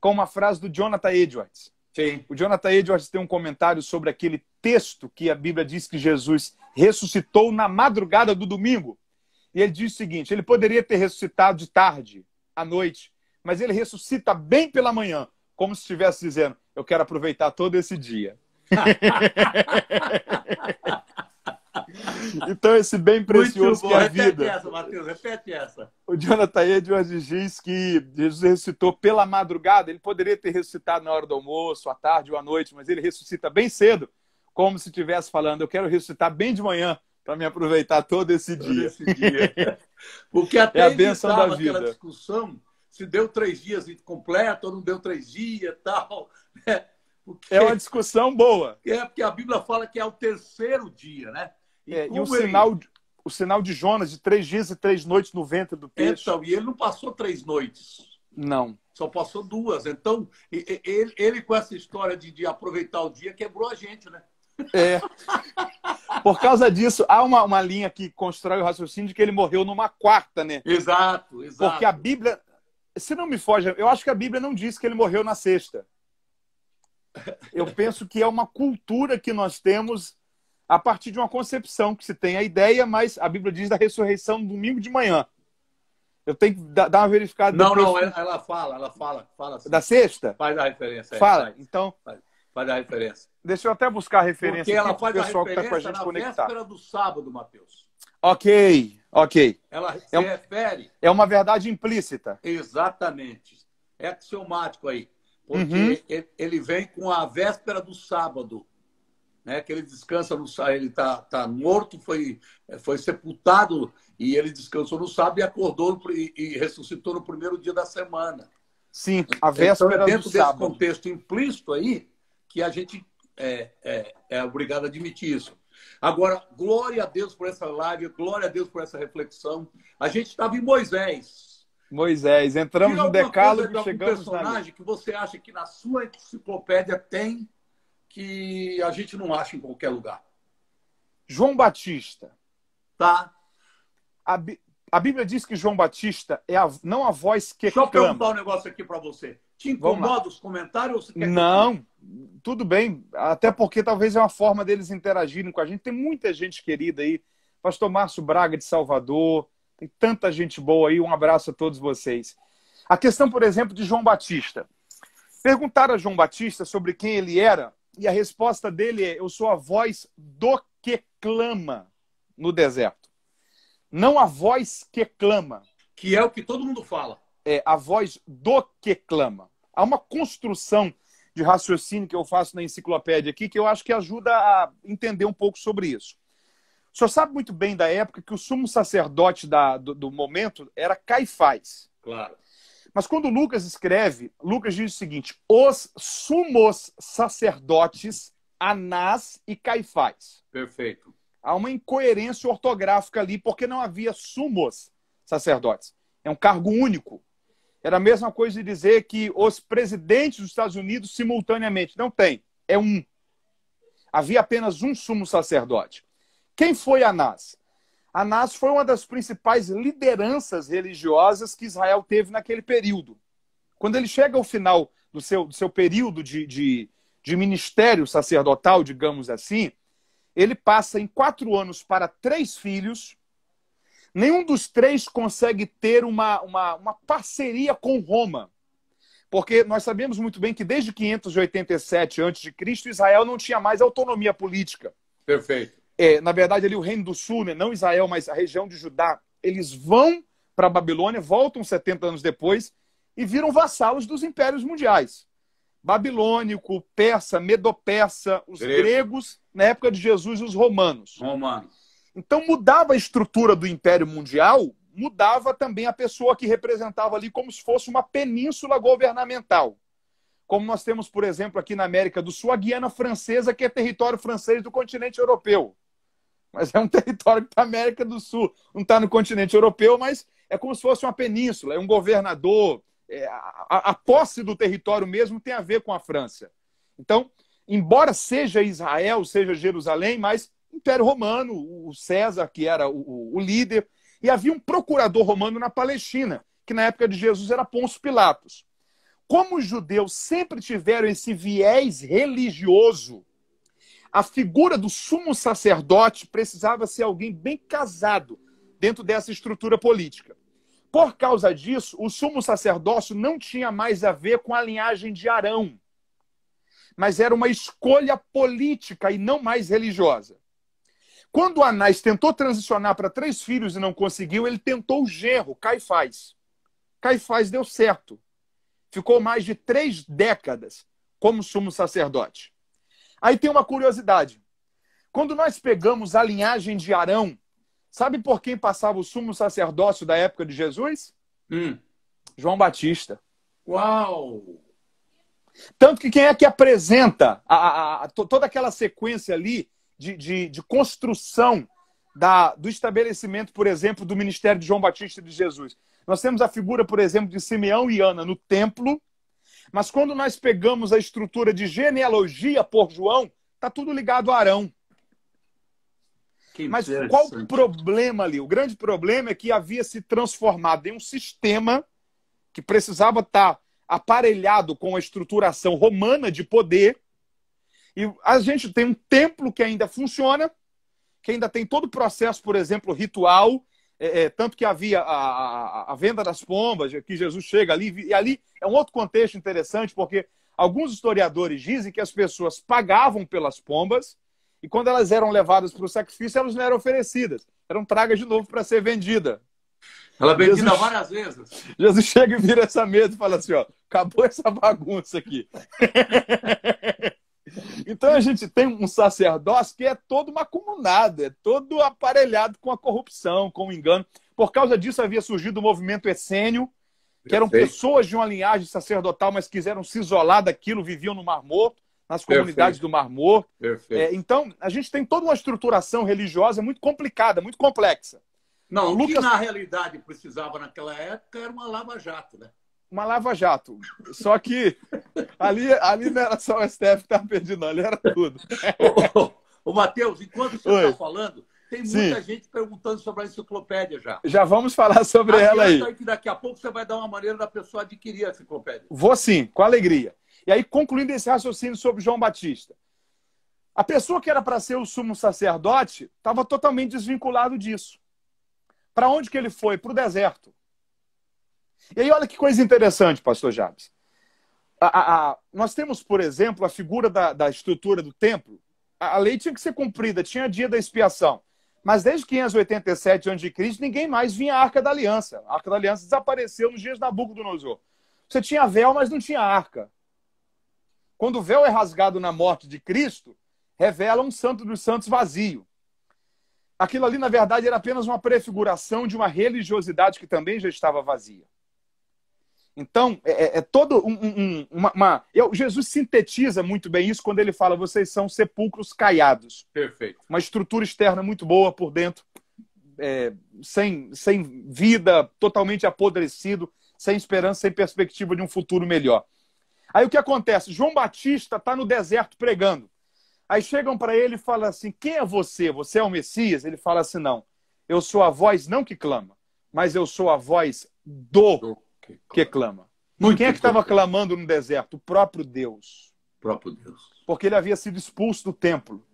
com uma frase do Jonathan Edwards. Sim. O Jonathan Edwards tem um comentário sobre aquele texto que a Bíblia diz que Jesus ressuscitou na madrugada do domingo. E ele diz o seguinte: ele poderia ter ressuscitado de tarde, à noite, mas ele ressuscita bem pela manhã, como se estivesse dizendo: eu quero aproveitar todo esse dia. [LAUGHS] então, esse bem precioso que é a vida. Repete essa, Matheus, repete essa. O Jonathan é Edwards diz que Jesus ressuscitou pela madrugada. Ele poderia ter ressuscitado na hora do almoço, à tarde ou à noite, mas ele ressuscita bem cedo, como se estivesse falando: Eu quero ressuscitar bem de manhã para me aproveitar todo esse todo dia. Esse dia. Porque [LAUGHS] até é a benção da vida. discussão se deu três dias completo ou não deu três dias tal. Né? Porque, é uma discussão boa. É, porque a Bíblia fala que é o terceiro dia, né? E, é, e o, sinal, o sinal de Jonas, de três dias e três noites no ventre do peixe. Então, e ele não passou três noites. Não. Só passou duas. Então, ele, ele com essa história de, de aproveitar o dia quebrou a gente, né? É. Por causa disso, há uma, uma linha que constrói o raciocínio de que ele morreu numa quarta, né? Exato, exato. Porque a Bíblia, se não me foge, eu acho que a Bíblia não diz que ele morreu na sexta. Eu penso que é uma cultura que nós temos a partir de uma concepção que se tem a ideia, mas a Bíblia diz da ressurreição domingo de manhã. Eu tenho que dar uma verificada. Não, não, ela fala, ela fala, fala. Assim. Da sexta? Faz a referência. É, fala, faz, então. Faz, faz, a referência. Deixa eu até buscar a referência. Porque ela faz pessoal a referência tá com a gente na conectar. véspera do sábado, Mateus. Ok. Ok. Ela se é um, refere. É uma verdade implícita. Exatamente. É axiomático aí. Porque uhum. ele vem com a véspera do sábado, né? Que ele descansa no sábado, ele tá, tá morto, foi, foi sepultado e ele descansou no sábado e acordou e, e ressuscitou no primeiro dia da semana. Sim, a véspera então, é dentro desse contexto implícito aí que a gente é, é, é obrigado a admitir isso. Agora, glória a Deus por essa live, glória a Deus por essa reflexão. A gente estava em Moisés. Moisés, entramos no decálogo coisa, chegamos um personagem que você acha que na sua enciclopédia tem que a gente não acha em qualquer lugar. João Batista. Tá. A, Bí a Bíblia diz que João Batista é a, não a voz que Deixa canta. Deixa eu perguntar um negócio aqui para você. Te incomoda os comentários? Não, que... tudo bem. Até porque talvez é uma forma deles interagirem com a gente. Tem muita gente querida aí. Pastor Márcio Braga de Salvador. Tem tanta gente boa aí. Um abraço a todos vocês. A questão, por exemplo, de João Batista. Perguntaram a João Batista sobre quem ele era. E a resposta dele é: Eu sou a voz do que clama no deserto. Não a voz que clama. Que é o que todo mundo fala é, a voz do que clama. Há uma construção de raciocínio que eu faço na enciclopédia aqui que eu acho que ajuda a entender um pouco sobre isso. O senhor sabe muito bem da época que o sumo sacerdote da, do, do momento era Caifás. Claro. Mas quando Lucas escreve, Lucas diz o seguinte: os sumos sacerdotes Anás e Caifás. Perfeito. Há uma incoerência ortográfica ali, porque não havia sumos sacerdotes. É um cargo único. Era a mesma coisa de dizer que os presidentes dos Estados Unidos simultaneamente. Não tem, é um. Havia apenas um sumo sacerdote. Quem foi Anás? Anás foi uma das principais lideranças religiosas que Israel teve naquele período. Quando ele chega ao final do seu, do seu período de, de, de ministério sacerdotal, digamos assim, ele passa em quatro anos para três filhos, Nenhum dos três consegue ter uma, uma, uma parceria com Roma. Porque nós sabemos muito bem que desde 587 a.C., Israel não tinha mais autonomia política. Perfeito. É, na verdade, ali o Reino do Sul, né? não Israel, mas a região de Judá, eles vão para a Babilônia, voltam 70 anos depois e viram vassalos dos impérios mundiais. Babilônico, persa, medopersa, os Grego. gregos, na época de Jesus, os romanos. Romanos. Então mudava a estrutura do Império Mundial, mudava também a pessoa que representava ali como se fosse uma península governamental. Como nós temos, por exemplo, aqui na América do Sul, a Guiana Francesa, que é território francês do continente europeu. Mas é um [LAUGHS] território que está na América do Sul, não está no continente europeu, mas é como se fosse uma península, é um governador. É, a, a posse do território mesmo tem a ver com a França. Então, embora seja Israel, seja Jerusalém, mas Império Romano, o César, que era o, o líder, e havia um procurador romano na Palestina, que na época de Jesus era Pôncio Pilatos. Como os judeus sempre tiveram esse viés religioso, a figura do sumo sacerdote precisava ser alguém bem casado dentro dessa estrutura política. Por causa disso, o sumo sacerdócio não tinha mais a ver com a linhagem de Arão, mas era uma escolha política e não mais religiosa. Quando Anás tentou transicionar para três filhos e não conseguiu, ele tentou o genro, Caifás. Caifás deu certo. Ficou mais de três décadas como sumo sacerdote. Aí tem uma curiosidade. Quando nós pegamos a linhagem de Arão, sabe por quem passava o sumo sacerdócio da época de Jesus? Hum. João Batista. Uau! Tanto que quem é que apresenta a, a, a, toda aquela sequência ali de, de, de construção da, do estabelecimento, por exemplo, do ministério de João Batista de Jesus. Nós temos a figura, por exemplo, de Simeão e Ana no templo, mas quando nós pegamos a estrutura de genealogia por João, está tudo ligado a Arão. Que mas qual o problema ali? O grande problema é que havia se transformado em um sistema que precisava estar tá aparelhado com a estruturação romana de poder e a gente tem um templo que ainda funciona, que ainda tem todo o processo, por exemplo, ritual, é, é, tanto que havia a, a, a, venda das pombas, que Jesus chega ali, e ali é um outro contexto interessante, porque alguns historiadores dizem que as pessoas pagavam pelas pombas, e quando elas eram levadas para o sacrifício, elas não eram oferecidas, eram tragas de novo para ser vendida. Ela é vendida Jesus, várias vezes. Jesus chega e vira essa mesa e fala assim: ó, acabou essa bagunça aqui. [LAUGHS] Então a gente tem um sacerdócio que é todo macumunado, é todo aparelhado com a corrupção, com o engano. Por causa disso havia surgido o movimento essênio, que eram Perfeito. pessoas de uma linhagem sacerdotal, mas quiseram se isolar daquilo, viviam no Mar Morto, nas comunidades Perfeito. do Mar Morto. É, então, a gente tem toda uma estruturação religiosa muito complicada, muito complexa. Não, o Lucas... que na realidade precisava naquela época era uma lava-jato, né? uma lava-jato. Só que ali, ali não era só o STF que estava perdido, não, ali era tudo. ô, ô, ô Matheus, enquanto você está falando, tem muita Sim. gente perguntando sobre a enciclopédia já. Já vamos falar sobre Adianta ela aí. aí. que daqui a pouco você vai dar uma maneira da pessoa adquirir a enciclopédia. Vou sim, com alegria. E aí, concluindo esse raciocínio sobre João Batista. A pessoa que era para ser o sumo sacerdote estava totalmente desvinculado disso. Para onde que ele foi? Para o deserto. E aí, olha que coisa interessante, pastor Jabes. A, a, a, nós temos, por exemplo, a figura da, da estrutura do templo. A, lei tinha que ser cumprida, tinha dia da expiação. Mas desde 587 a.C., ninguém mais vinha à Arca da Aliança. A Arca da Aliança desapareceu nos dias de Nabucodonosor. Você tinha véu, mas não tinha arca. Quando o véu é rasgado na morte de Cristo, revela um santo dos santos vazio. Aquilo ali, na verdade, era apenas uma prefiguração de uma religiosidade que também já estava vazia. Então, é, é, é todo um, um, uma. uma eu, Jesus sintetiza muito bem isso quando ele fala: vocês são sepulcros caiados. Perfeito. Uma estrutura externa muito boa por dentro, é, sem, sem vida, totalmente apodrecido, sem esperança, sem perspectiva de um futuro melhor. Aí o que acontece? João Batista está no deserto pregando. Aí chegam para ele e falam assim: Quem é você? Você é o Messias? Ele fala assim: Não, eu sou a voz não que clama, mas eu sou a voz do é que, clama. Muito Quem é que estava clamando no deserto? O próprio Deus. O próprio Deus. Porque ele havia sido expulso do templo.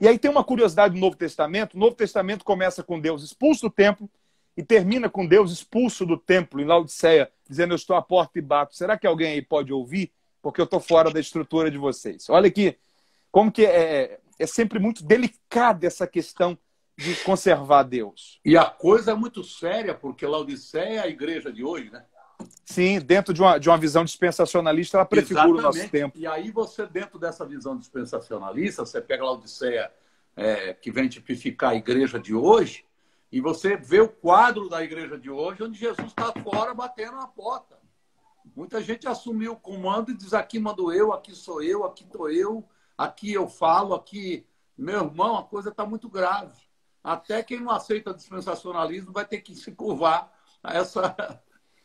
E aí tem uma curiosidade do Novo Testamento. O Novo Testamento começa com Deus expulso do templo e termina com Deus expulso do templo em Laodiceia, dizendo: Eu estou à porta e bato. Será que alguém aí pode ouvir? Porque eu estou fora da estrutura de vocês. Olha aqui, como que é, é, é sempre muito delicada essa questão de conservar Deus. E a coisa é muito séria, porque Laodiceia é a igreja de hoje, né? Sim, dentro de uma, de uma visão dispensacionalista, ela prefigura Exatamente. o nosso tempo. E aí você, dentro dessa visão dispensacionalista, você pega Laodiceia, é, que vem tipificar a igreja de hoje, e você vê o quadro da igreja de hoje, onde Jesus está fora batendo na porta. Muita gente assumiu o comando e diz: aqui mando eu, aqui sou eu, aqui estou eu, aqui eu falo, aqui. Meu irmão, a coisa está muito grave até quem não aceita dispensacionalismo vai ter que se curvar a essa.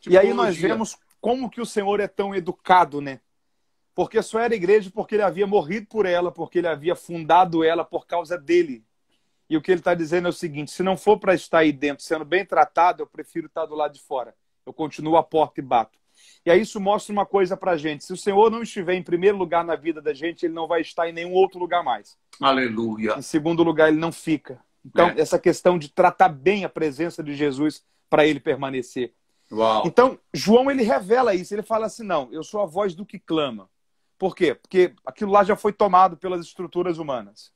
Tipologia. [LAUGHS] E aí nós vemos como que o Senhor é tão educado, né? Porque só era igreja porque ele havia morrido por ela, porque ele havia fundado ela por causa dele. E o que ele está dizendo é o seguinte: se não for para estar aí dentro sendo bem tratado, eu prefiro estar do lado de fora. Eu continuo a porta e bato. E aí isso mostra uma coisa para gente: se o Senhor não estiver em primeiro lugar na vida da gente, ele não vai estar em nenhum outro lugar mais. Aleluia. Em segundo lugar, ele não fica. Então, é. essa questão de tratar bem a presença de Jesus para ele permanecer. Uau. Então, João ele revela isso, ele fala assim: não, eu sou a voz do que clama. Por quê? Porque aquilo lá já foi tomado pelas estruturas humanas.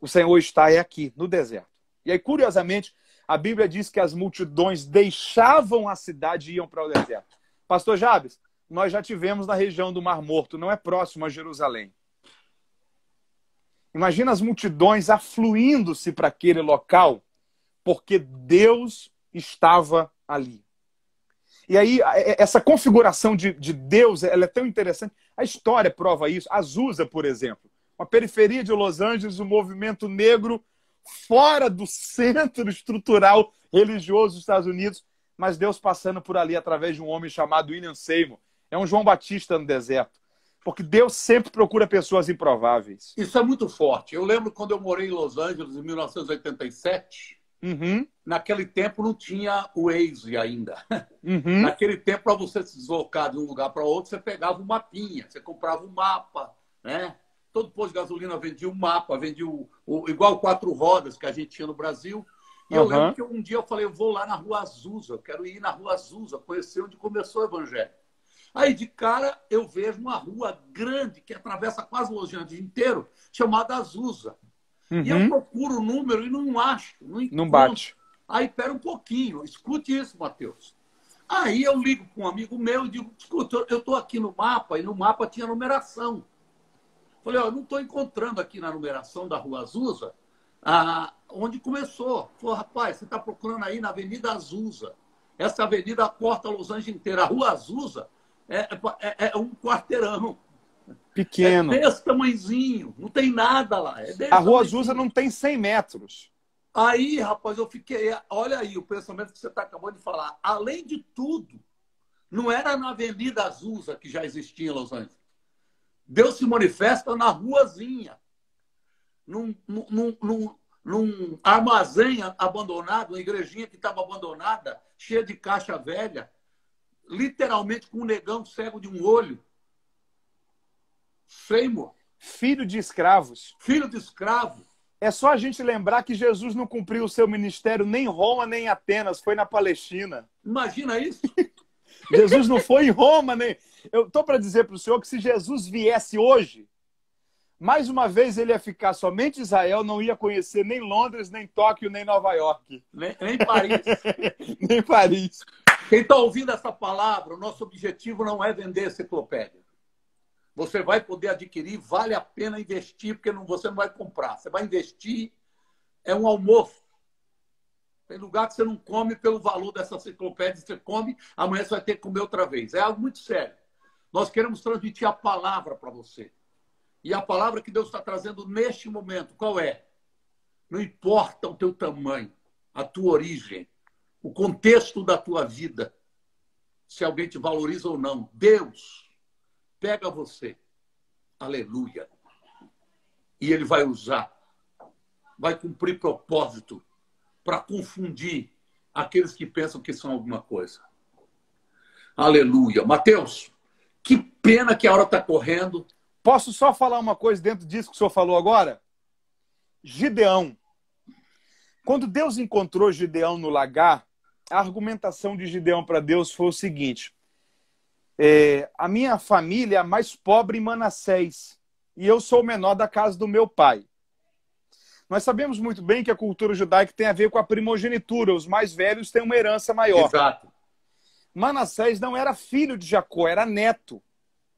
O Senhor está é aqui, no deserto. E aí, curiosamente, a Bíblia diz que as multidões deixavam a cidade e iam para o deserto. Pastor Jabes, nós já tivemos na região do Mar Morto, não é próximo a Jerusalém. Imagina as multidões afluindo-se para aquele local, porque Deus estava ali. E aí, essa configuração de, de Deus ela é tão interessante. A história prova isso. Azusa, por exemplo, uma periferia de Los Angeles, o um movimento negro fora do centro estrutural religioso dos Estados Unidos, mas Deus passando por ali através de um homem chamado William Seymour. É um João Batista no deserto. Porque Deus sempre procura pessoas improváveis. Isso é muito forte. Eu lembro quando eu morei em Los Angeles em 1987. Uhum. Naquele tempo não tinha o Waze ainda. [LAUGHS] Uhum. Naquele tempo, para você se deslocar de um lugar para outro, você pegava um mapinha, você comprava um mapa, né? Todo posto de gasolina vendia um mapa, vendia o, o igual quatro rodas que a gente tinha no Brasil. E eu lembro que um dia eu falei, eu vou lá na Rua Azusa, eu quero ir na Rua Azusa, conhecer onde começou o Evangelho. Aí, de cara, eu vejo uma rua grande que atravessa quase o Los Angeles inteiro, chamada Azusa. Uhum. E eu uhum. procuro o número e não acho. Não, não bate. Aí, pera um pouquinho. Escute isso, Matheus. Aí eu ligo com um amigo meu e digo, escuta, eu estou aqui no mapa e no mapa tinha numeração. Falei, ó, não estou encontrando aqui na numeração da Rua Azusa a ah, onde começou. Falei, rapaz, você está procurando aí na Avenida Azusa. Essa é avenida corta Los Angeles inteira. A Rua Azusa é, é, é, é um quarteirão. Pequeno. É desse tamanhozinho, não tem nada lá. É a Rua Azusa não tem 100 metros. Aí, rapaz, eu fiquei. Olha aí o pensamento que você está acabando de falar. Além de tudo, não era na Avenida Azusa que já existia em Los Angeles. Deus se manifesta na ruazinha, num, num, num, num armazém abandonado, uma igrejinha que estava abandonada, cheia de caixa velha, literalmente com um negão cego de um olho. Seymour. Filho de escravos. Filho de escravo. É só a gente lembrar que Jesus não cumpriu o seu ministério nem em Roma, nem em Atenas, foi na Palestina. Imagina isso? [LAUGHS] Jesus não foi em Roma, nem. Eu estou para dizer para o senhor que se Jesus viesse hoje, mais uma vez ele ia ficar somente Israel, não ia conhecer nem Londres, nem Tóquio, nem Nova York. Nem, nem Paris. [LAUGHS] nem Paris. Quem está ouvindo essa palavra, o nosso objetivo não é vender enciclopédia. Você vai poder adquirir, vale a pena investir, porque não, você não vai comprar. Você vai investir, é um almoço. Tem lugar que você não come pelo valor dessa enciclopédia, você come, amanhã você vai ter que comer outra vez. É algo muito sério. Nós queremos transmitir a palavra para você. E a palavra que Deus está trazendo neste momento, qual é? Não importa o teu tamanho, a tua origem, o contexto da tua vida, se alguém te valoriza ou não. Deus pega você, aleluia, e Ele vai usar, vai cumprir propósito para confundir aqueles que pensam que são alguma coisa. Aleluia. Mateus, que pena que a hora está correndo. Posso só falar uma coisa dentro disso que o senhor falou agora? Gideão. Quando Deus encontrou Gideão no lagar, a argumentação de Gideão para Deus foi o seguinte: é, a minha família é a mais pobre em Manassés e eu sou o menor da casa do meu pai. Nós sabemos muito bem que a cultura judaica tem a ver com a primogenitura, os mais velhos têm uma herança maior. Exato. Manassés não era filho de Jacó, era neto.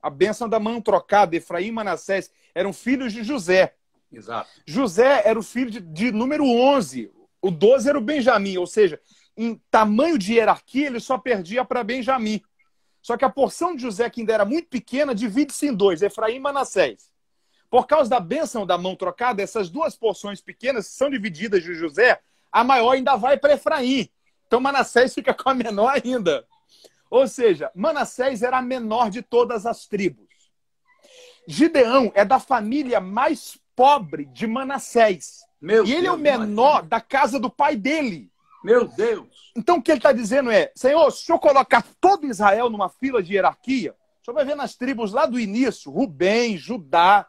A bênção da mão trocada, Efraim e Manassés, eram filhos de José. Exato. José era o filho de, de número 11, o 12 era o Benjamim, ou seja, em tamanho de hierarquia, ele só perdia para Benjamim. Só que a porção de José, que ainda era muito pequena, divide-se em dois, Efraim e Manassés. Por causa da bênção da mão trocada, essas duas porções pequenas são divididas de José, a maior ainda vai para Efraim. Então Manassés fica com a menor ainda. Ou seja, Manassés era a menor de todas as tribos. Gideão é da família mais pobre de Manassés. Meu e ele Deus é o menor Deus. da casa do pai dele. Meu Deus! Então o que ele está dizendo é: Senhor, se o senhor colocar todo Israel numa fila de hierarquia, o senhor vai ver nas tribos lá do início, Rubem, Judá,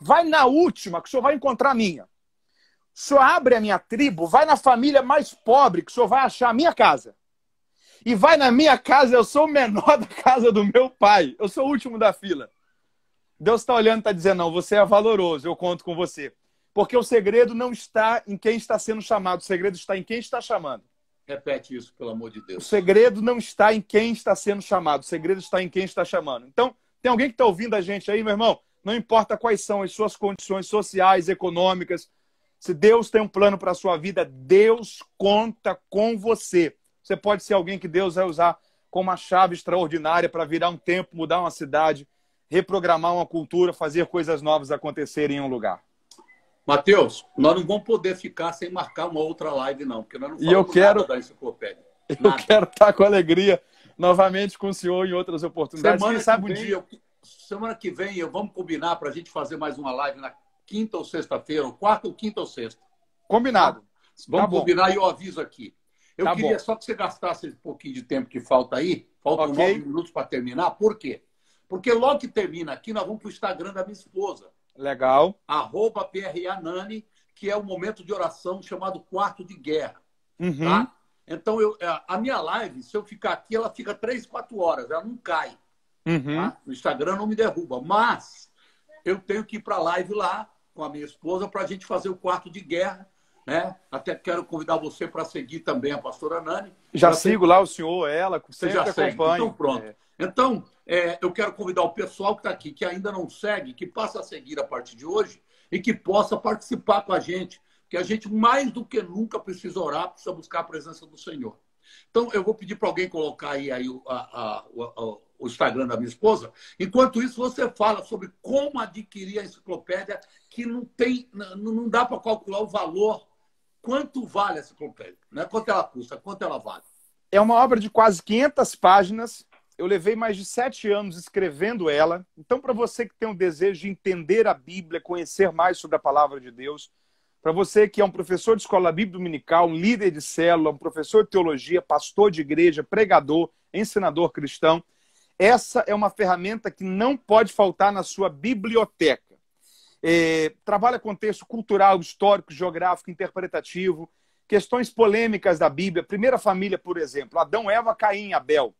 vai na última que o senhor vai encontrar a minha. O senhor abre a minha tribo, vai na família mais pobre que o senhor vai achar a minha casa. E vai na minha casa, eu sou o menor [LAUGHS] da casa do meu pai, eu sou o último da fila. Deus está olhando e está dizendo: Não, você é valoroso, eu conto com você. Porque o segredo não está em quem está sendo chamado, o segredo está em quem está chamando. Repete isso, pelo amor de Deus. O segredo não está em quem está sendo chamado, o segredo está em quem está chamando. Então, tem alguém que está ouvindo a gente aí, meu irmão? Não importa quais são as suas condições sociais, econômicas, se Deus tem um plano para a sua vida, Deus conta com você. Você pode ser alguém que Deus vai usar como uma chave extraordinária para virar um tempo, mudar uma cidade, reprogramar uma cultura, fazer coisas novas acontecerem em um lugar. Matheus, nós não vamos poder ficar sem marcar uma outra live, não, porque nós não vamos e eu quero, da enciclopédia. [LAUGHS] Nada. Eu quero estar com alegria novamente com o senhor em outras oportunidades. Semana sabe que um dia. Eu, semana que vem eu, vamos combinar para a gente fazer mais uma live na quinta ou sexta-feira, ou quarta ou quinta ou sexta. Combinado. Vamos tá combinar e eu aviso aqui. Eu tá queria bom. só que você gastasse um pouquinho de tempo que falta aí, faltam okay. nove minutos para terminar. Por quê? Porque logo que termina aqui, nós vamos para o Instagram da minha esposa. Legal. Arroba PRA que é o um momento de oração chamado quarto de guerra. Uhum. Tá? Então, eu, é, a minha live, se eu ficar aqui, ela fica três, quatro horas, ela não cai. Uhum. Tá? O Instagram não me derruba. Mas eu tenho que ir para a live lá com a minha esposa para a gente fazer o quarto de guerra. Né? Até quero convidar você para seguir também a pastora Nani. Já sigo lá o senhor, ela, você já acompanha. Então, pronto. É. Então, é, eu quero convidar o pessoal que está aqui, que ainda não segue, que passa a seguir a partir de hoje e que possa participar com a gente, porque a gente mais do que nunca precisa orar, precisa buscar a presença do Senhor. Então, eu vou pedir para alguém colocar aí, aí a, a, o Instagram da minha esposa. Enquanto isso, você fala sobre como adquirir a enciclopédia, que não tem, não dá para calcular o valor. Quanto vale a enciclopédia? Né? Quanto ela custa? Quanto ela vale? É uma obra de quase 500 páginas eu levei mais de sete anos escrevendo ela. Então, para você que tem o um desejo de entender a Bíblia, conhecer mais sobre a palavra de Deus, para você que é um professor de escola bíblica dominical, um líder de célula, um professor de teologia, pastor de igreja, pregador, ensinador cristão, essa é uma ferramenta que não pode faltar na sua biblioteca. É, trabalha contexto cultural, histórico, geográfico, interpretativo, questões polêmicas da Bíblia. Primeira família, por exemplo, Adão, Eva, Caim, Abel.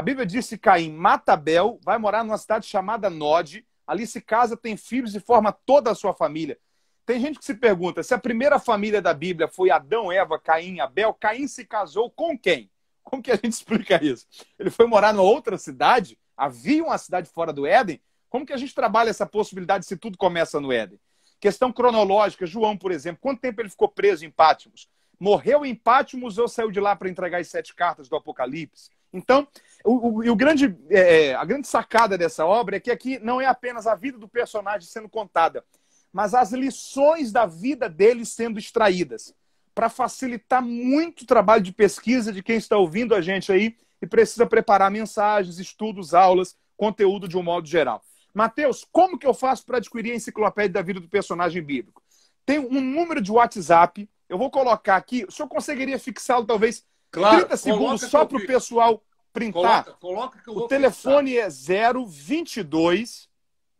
A Bíblia diz que Caim mata Abel, vai morar numa cidade chamada Nod, ali se casa, tem filhos e forma toda a sua família. Tem gente que se pergunta se a primeira família da Bíblia foi Adão, Eva, Caim, Abel, Caim se casou com quem? Como que a gente [LAUGHS] explica isso? Ele foi morar numa outra cidade? Havia uma cidade fora do Éden? Como que a gente trabalha essa possibilidade se tudo começa no Éden? Questão cronológica, João, por exemplo, quanto tempo ele ficou preso em Pátimos? Morreu em Pátimos ou saiu de lá para entregar as sete cartas do Apocalipse? Então, o, o, o grande, é, é, a grande sacada dessa obra é que aqui não é apenas a vida do personagem sendo contada, mas as lições da vida dele sendo extraídas, para facilitar muito o trabalho de pesquisa de quem está ouvindo a gente aí e precisa preparar mensagens, estudos, aulas, conteúdo de um modo geral. Mateus, como que eu faço para adquirir a enciclopédia da vida do personagem bíblico? Tem um número de WhatsApp, eu vou colocar aqui, o senhor conseguiria fixá-lo talvez Claro, 30 segundos só para o pessoal printar. Coloca, coloca o telefone pensar. é 022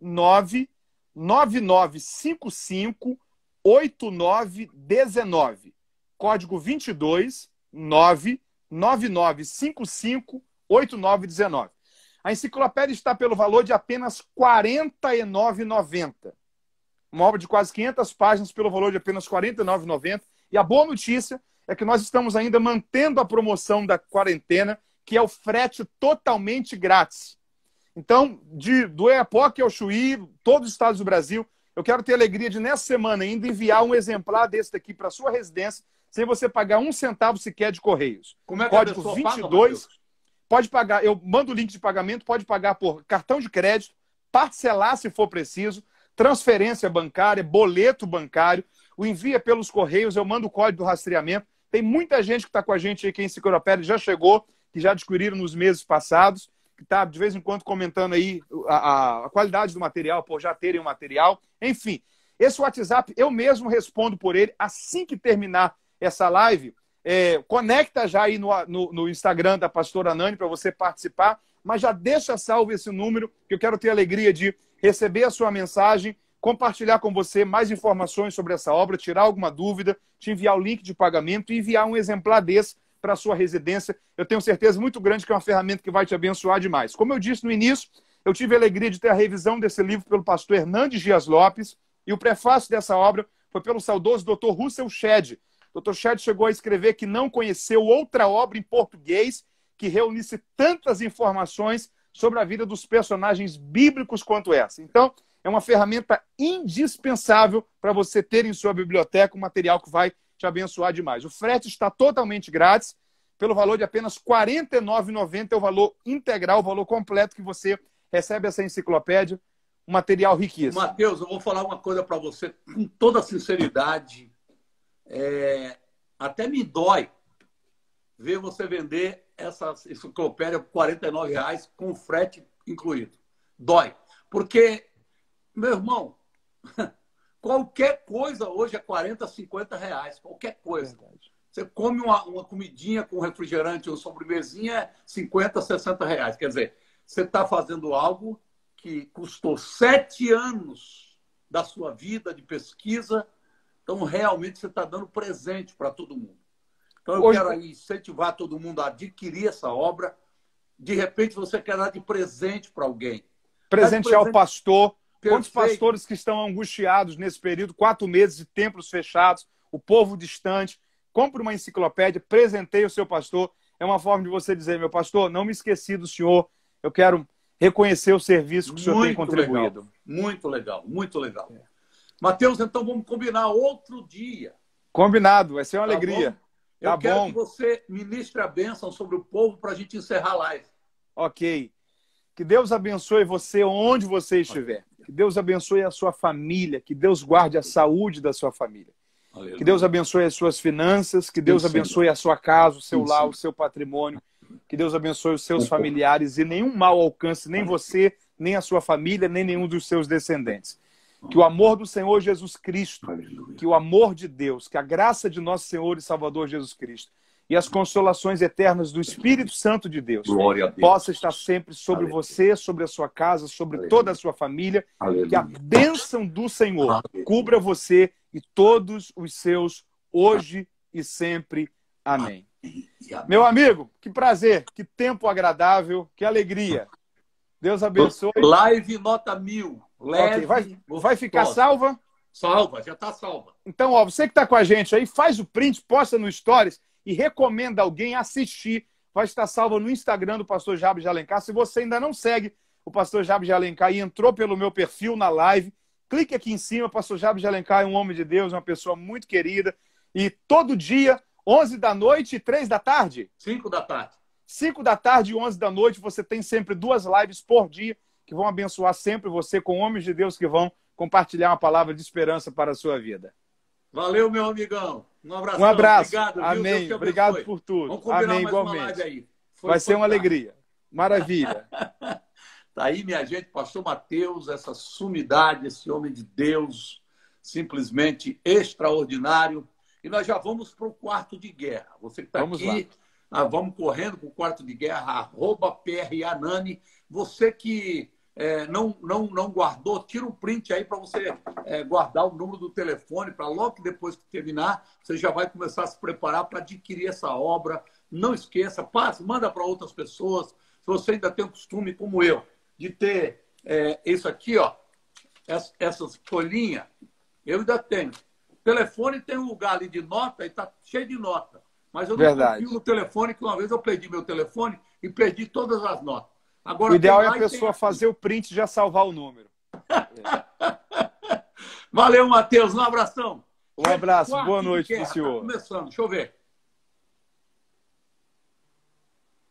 99955 8919. Código 22 99955 8919. A enciclopédia está pelo valor de apenas R$ 49,90. Uma obra de quase 500 páginas pelo valor de apenas R$ 49,90. E a boa notícia é que nós estamos ainda mantendo a promoção da quarentena, que é o frete totalmente grátis. Então, de, do Eapoc ao Chuí, todos os estados do Brasil, eu quero ter a alegria de, nessa semana ainda, enviar um exemplar desse daqui para sua residência, sem você pagar um centavo sequer de correios. Como é que Código 22. Paga, pode pagar, eu mando o link de pagamento, pode pagar por cartão de crédito, parcelar se for preciso, transferência bancária, boleto bancário, o envia pelos correios, eu mando o código do rastreamento. Tem muita gente que está com a gente aqui é em Ciclopédia, já chegou, que já adquiriram nos meses passados, que está de vez em quando comentando aí a, a, a qualidade do material, por já terem o material. Enfim, esse WhatsApp eu mesmo respondo por ele assim que terminar essa live. É, conecta já aí no, no, no Instagram da Pastora Nani para você participar, mas já deixa salvo esse número, que eu quero ter a alegria de receber a sua mensagem compartilhar com você mais informações sobre essa obra, tirar alguma dúvida, te enviar o link de pagamento e enviar um exemplar desse para a sua residência. Eu tenho certeza muito grande que é uma ferramenta que vai te abençoar demais. Como eu disse no início, eu tive a alegria de ter a revisão desse livro pelo pastor Hernandes Dias Lopes e o prefácio dessa obra foi pelo saudoso Dr. Russell Shedd. Dr. Shedd chegou a escrever que não conheceu outra obra em português que reunisse tantas informações sobre a vida dos personagens bíblicos quanto essa. Então, é uma ferramenta indispensável para você ter em sua biblioteca um material que vai te abençoar demais. O frete está totalmente grátis, pelo valor de apenas R$ 49,90 é o valor integral, o valor completo que você recebe essa enciclopédia, um material riquíssimo. Matheus, eu vou falar uma coisa para você com toda sinceridade. É... até me dói ver você vender essa enciclopédia por R$ 49,00 com frete incluído. Dói. Porque meu irmão, [LAUGHS] qualquer coisa hoje é 40, 50 reais. Qualquer coisa. Verdade. Você come uma, uma comidinha com refrigerante ou sobremesinha, é 50, 60 reais. Quer dizer, você está fazendo algo que custou sete anos da sua vida de pesquisa. Então, realmente, você está dando presente para todo mundo. Então, eu hoje... quero incentivar todo mundo a adquirir essa obra. De repente, você quer dar de presente para alguém. Presentear presente... o pastor, Perfeito. Quantos pastores que estão angustiados nesse período, quatro meses de templos fechados, o povo distante. Compre uma enciclopédia, presenteie o seu pastor. É uma forma de você dizer, meu pastor, não me esqueci do senhor. Eu quero reconhecer o serviço que o senhor muito tem contribuído. Legal. Muito legal, muito legal. É. Mateus, então vamos combinar outro dia. Combinado, vai ser uma tá alegria. Bom? Eu tá quero bom. que você ministre a bênção sobre o povo para a gente encerrar a live. Ok. Que Deus abençoe você onde você estiver. Que Deus abençoe a sua família, que Deus guarde a saúde da sua família. Aleluia. Que Deus abençoe as suas finanças, que Deus Sim, abençoe a sua casa, o seu Sim, lar, o seu patrimônio. Que Deus abençoe os seus familiares e nenhum mal alcance nem você, nem a sua família, nem nenhum dos seus descendentes. Que o amor do Senhor Jesus Cristo, Aleluia. que o amor de Deus, que a graça de nosso Senhor e Salvador Jesus Cristo, e as consolações eternas do Espírito Santo de Deus, Deus. possa estar sempre sobre Aleluia. você, sobre a sua casa, sobre Aleluia. toda a sua família. Aleluia. Que a bênção do Senhor cubra você e todos os seus, hoje e sempre. Amém. Meu amigo, que prazer, que tempo agradável, que alegria. Deus abençoe. Live nota mil. Leve, okay. vai, vai ficar salva? Salva, já está salva. Então, ó, você que está com a gente aí, faz o print, posta no Stories e recomenda alguém assistir. Vai estar salvo no Instagram do Pastor Jabes de Alencar. Se você ainda não segue o Pastor Jabes de Alencar e entrou pelo meu perfil na live, clique aqui em cima. O Pastor Jabes de Alencar é um homem de Deus, é uma pessoa muito querida. E todo dia, 11 da noite e 3 da tarde? 5 da tarde. 5 da tarde e 11 da noite, você tem sempre duas lives por dia que vão abençoar sempre você com homens de Deus que vão compartilhar uma palavra de esperança para a sua vida. Valeu, meu amigão. Um abraço. Um abraço. Obrigado, Amém. Obrigado por tudo. Vamos combinar Amém, mais igualmente. uma live aí. Foi Vai ser uma alegria. Maravilha. [LAUGHS] tá aí, minha gente, pastor Mateus, essa sumidade, esse homem de Deus, simplesmente extraordinário. E nós já vamos para o quarto de guerra. Você que está aqui, lá. nós vamos correndo para o quarto de guerra, arroba PR Anani. Você que é, não, não, não guardou, tira um print aí para você é, guardar o número do telefone, para logo depois que terminar, você já vai começar a se preparar para adquirir essa obra. Não esqueça, passa, manda para outras pessoas. Se você ainda tem o costume, como eu, de ter é, isso aqui, ó, essas folhinhas, eu ainda tenho. telefone tem um lugar ali de nota e está cheio de nota. Mas eu não Verdade. confio no telefone, que uma vez eu perdi meu telefone e perdi todas as notas. Agora, o ideal é a pessoa tem... fazer o print e já salvar o número. [LAUGHS] Valeu, Matheus. Um abração. Um abraço. Quarto Boa noite para o senhor. Tá começando. Deixa eu ver.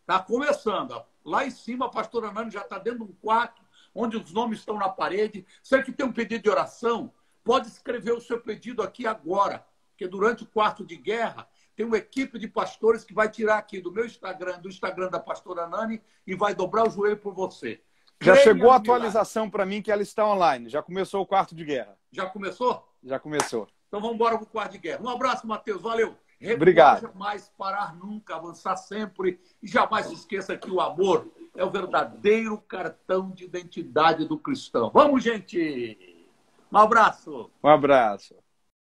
Está começando. Lá em cima, a pastora Nani já está dentro de um quarto onde os nomes estão na parede. Se é que tem um pedido de oração, pode escrever o seu pedido aqui agora, porque durante o quarto de guerra tem uma equipe de pastores que vai tirar aqui do meu Instagram, do Instagram da pastora Nani e vai dobrar o joelho por você. Já Creia chegou a atualização para mim que ela está online. Já começou o quarto de guerra. Já começou? Já começou. Então vamos embora para o quarto de guerra. Um abraço, Matheus. Valeu. Recusa Obrigado. Jamais parar nunca, avançar sempre. E jamais se esqueça que o amor é o verdadeiro cartão de identidade do cristão. Vamos, gente! Um abraço. Um abraço.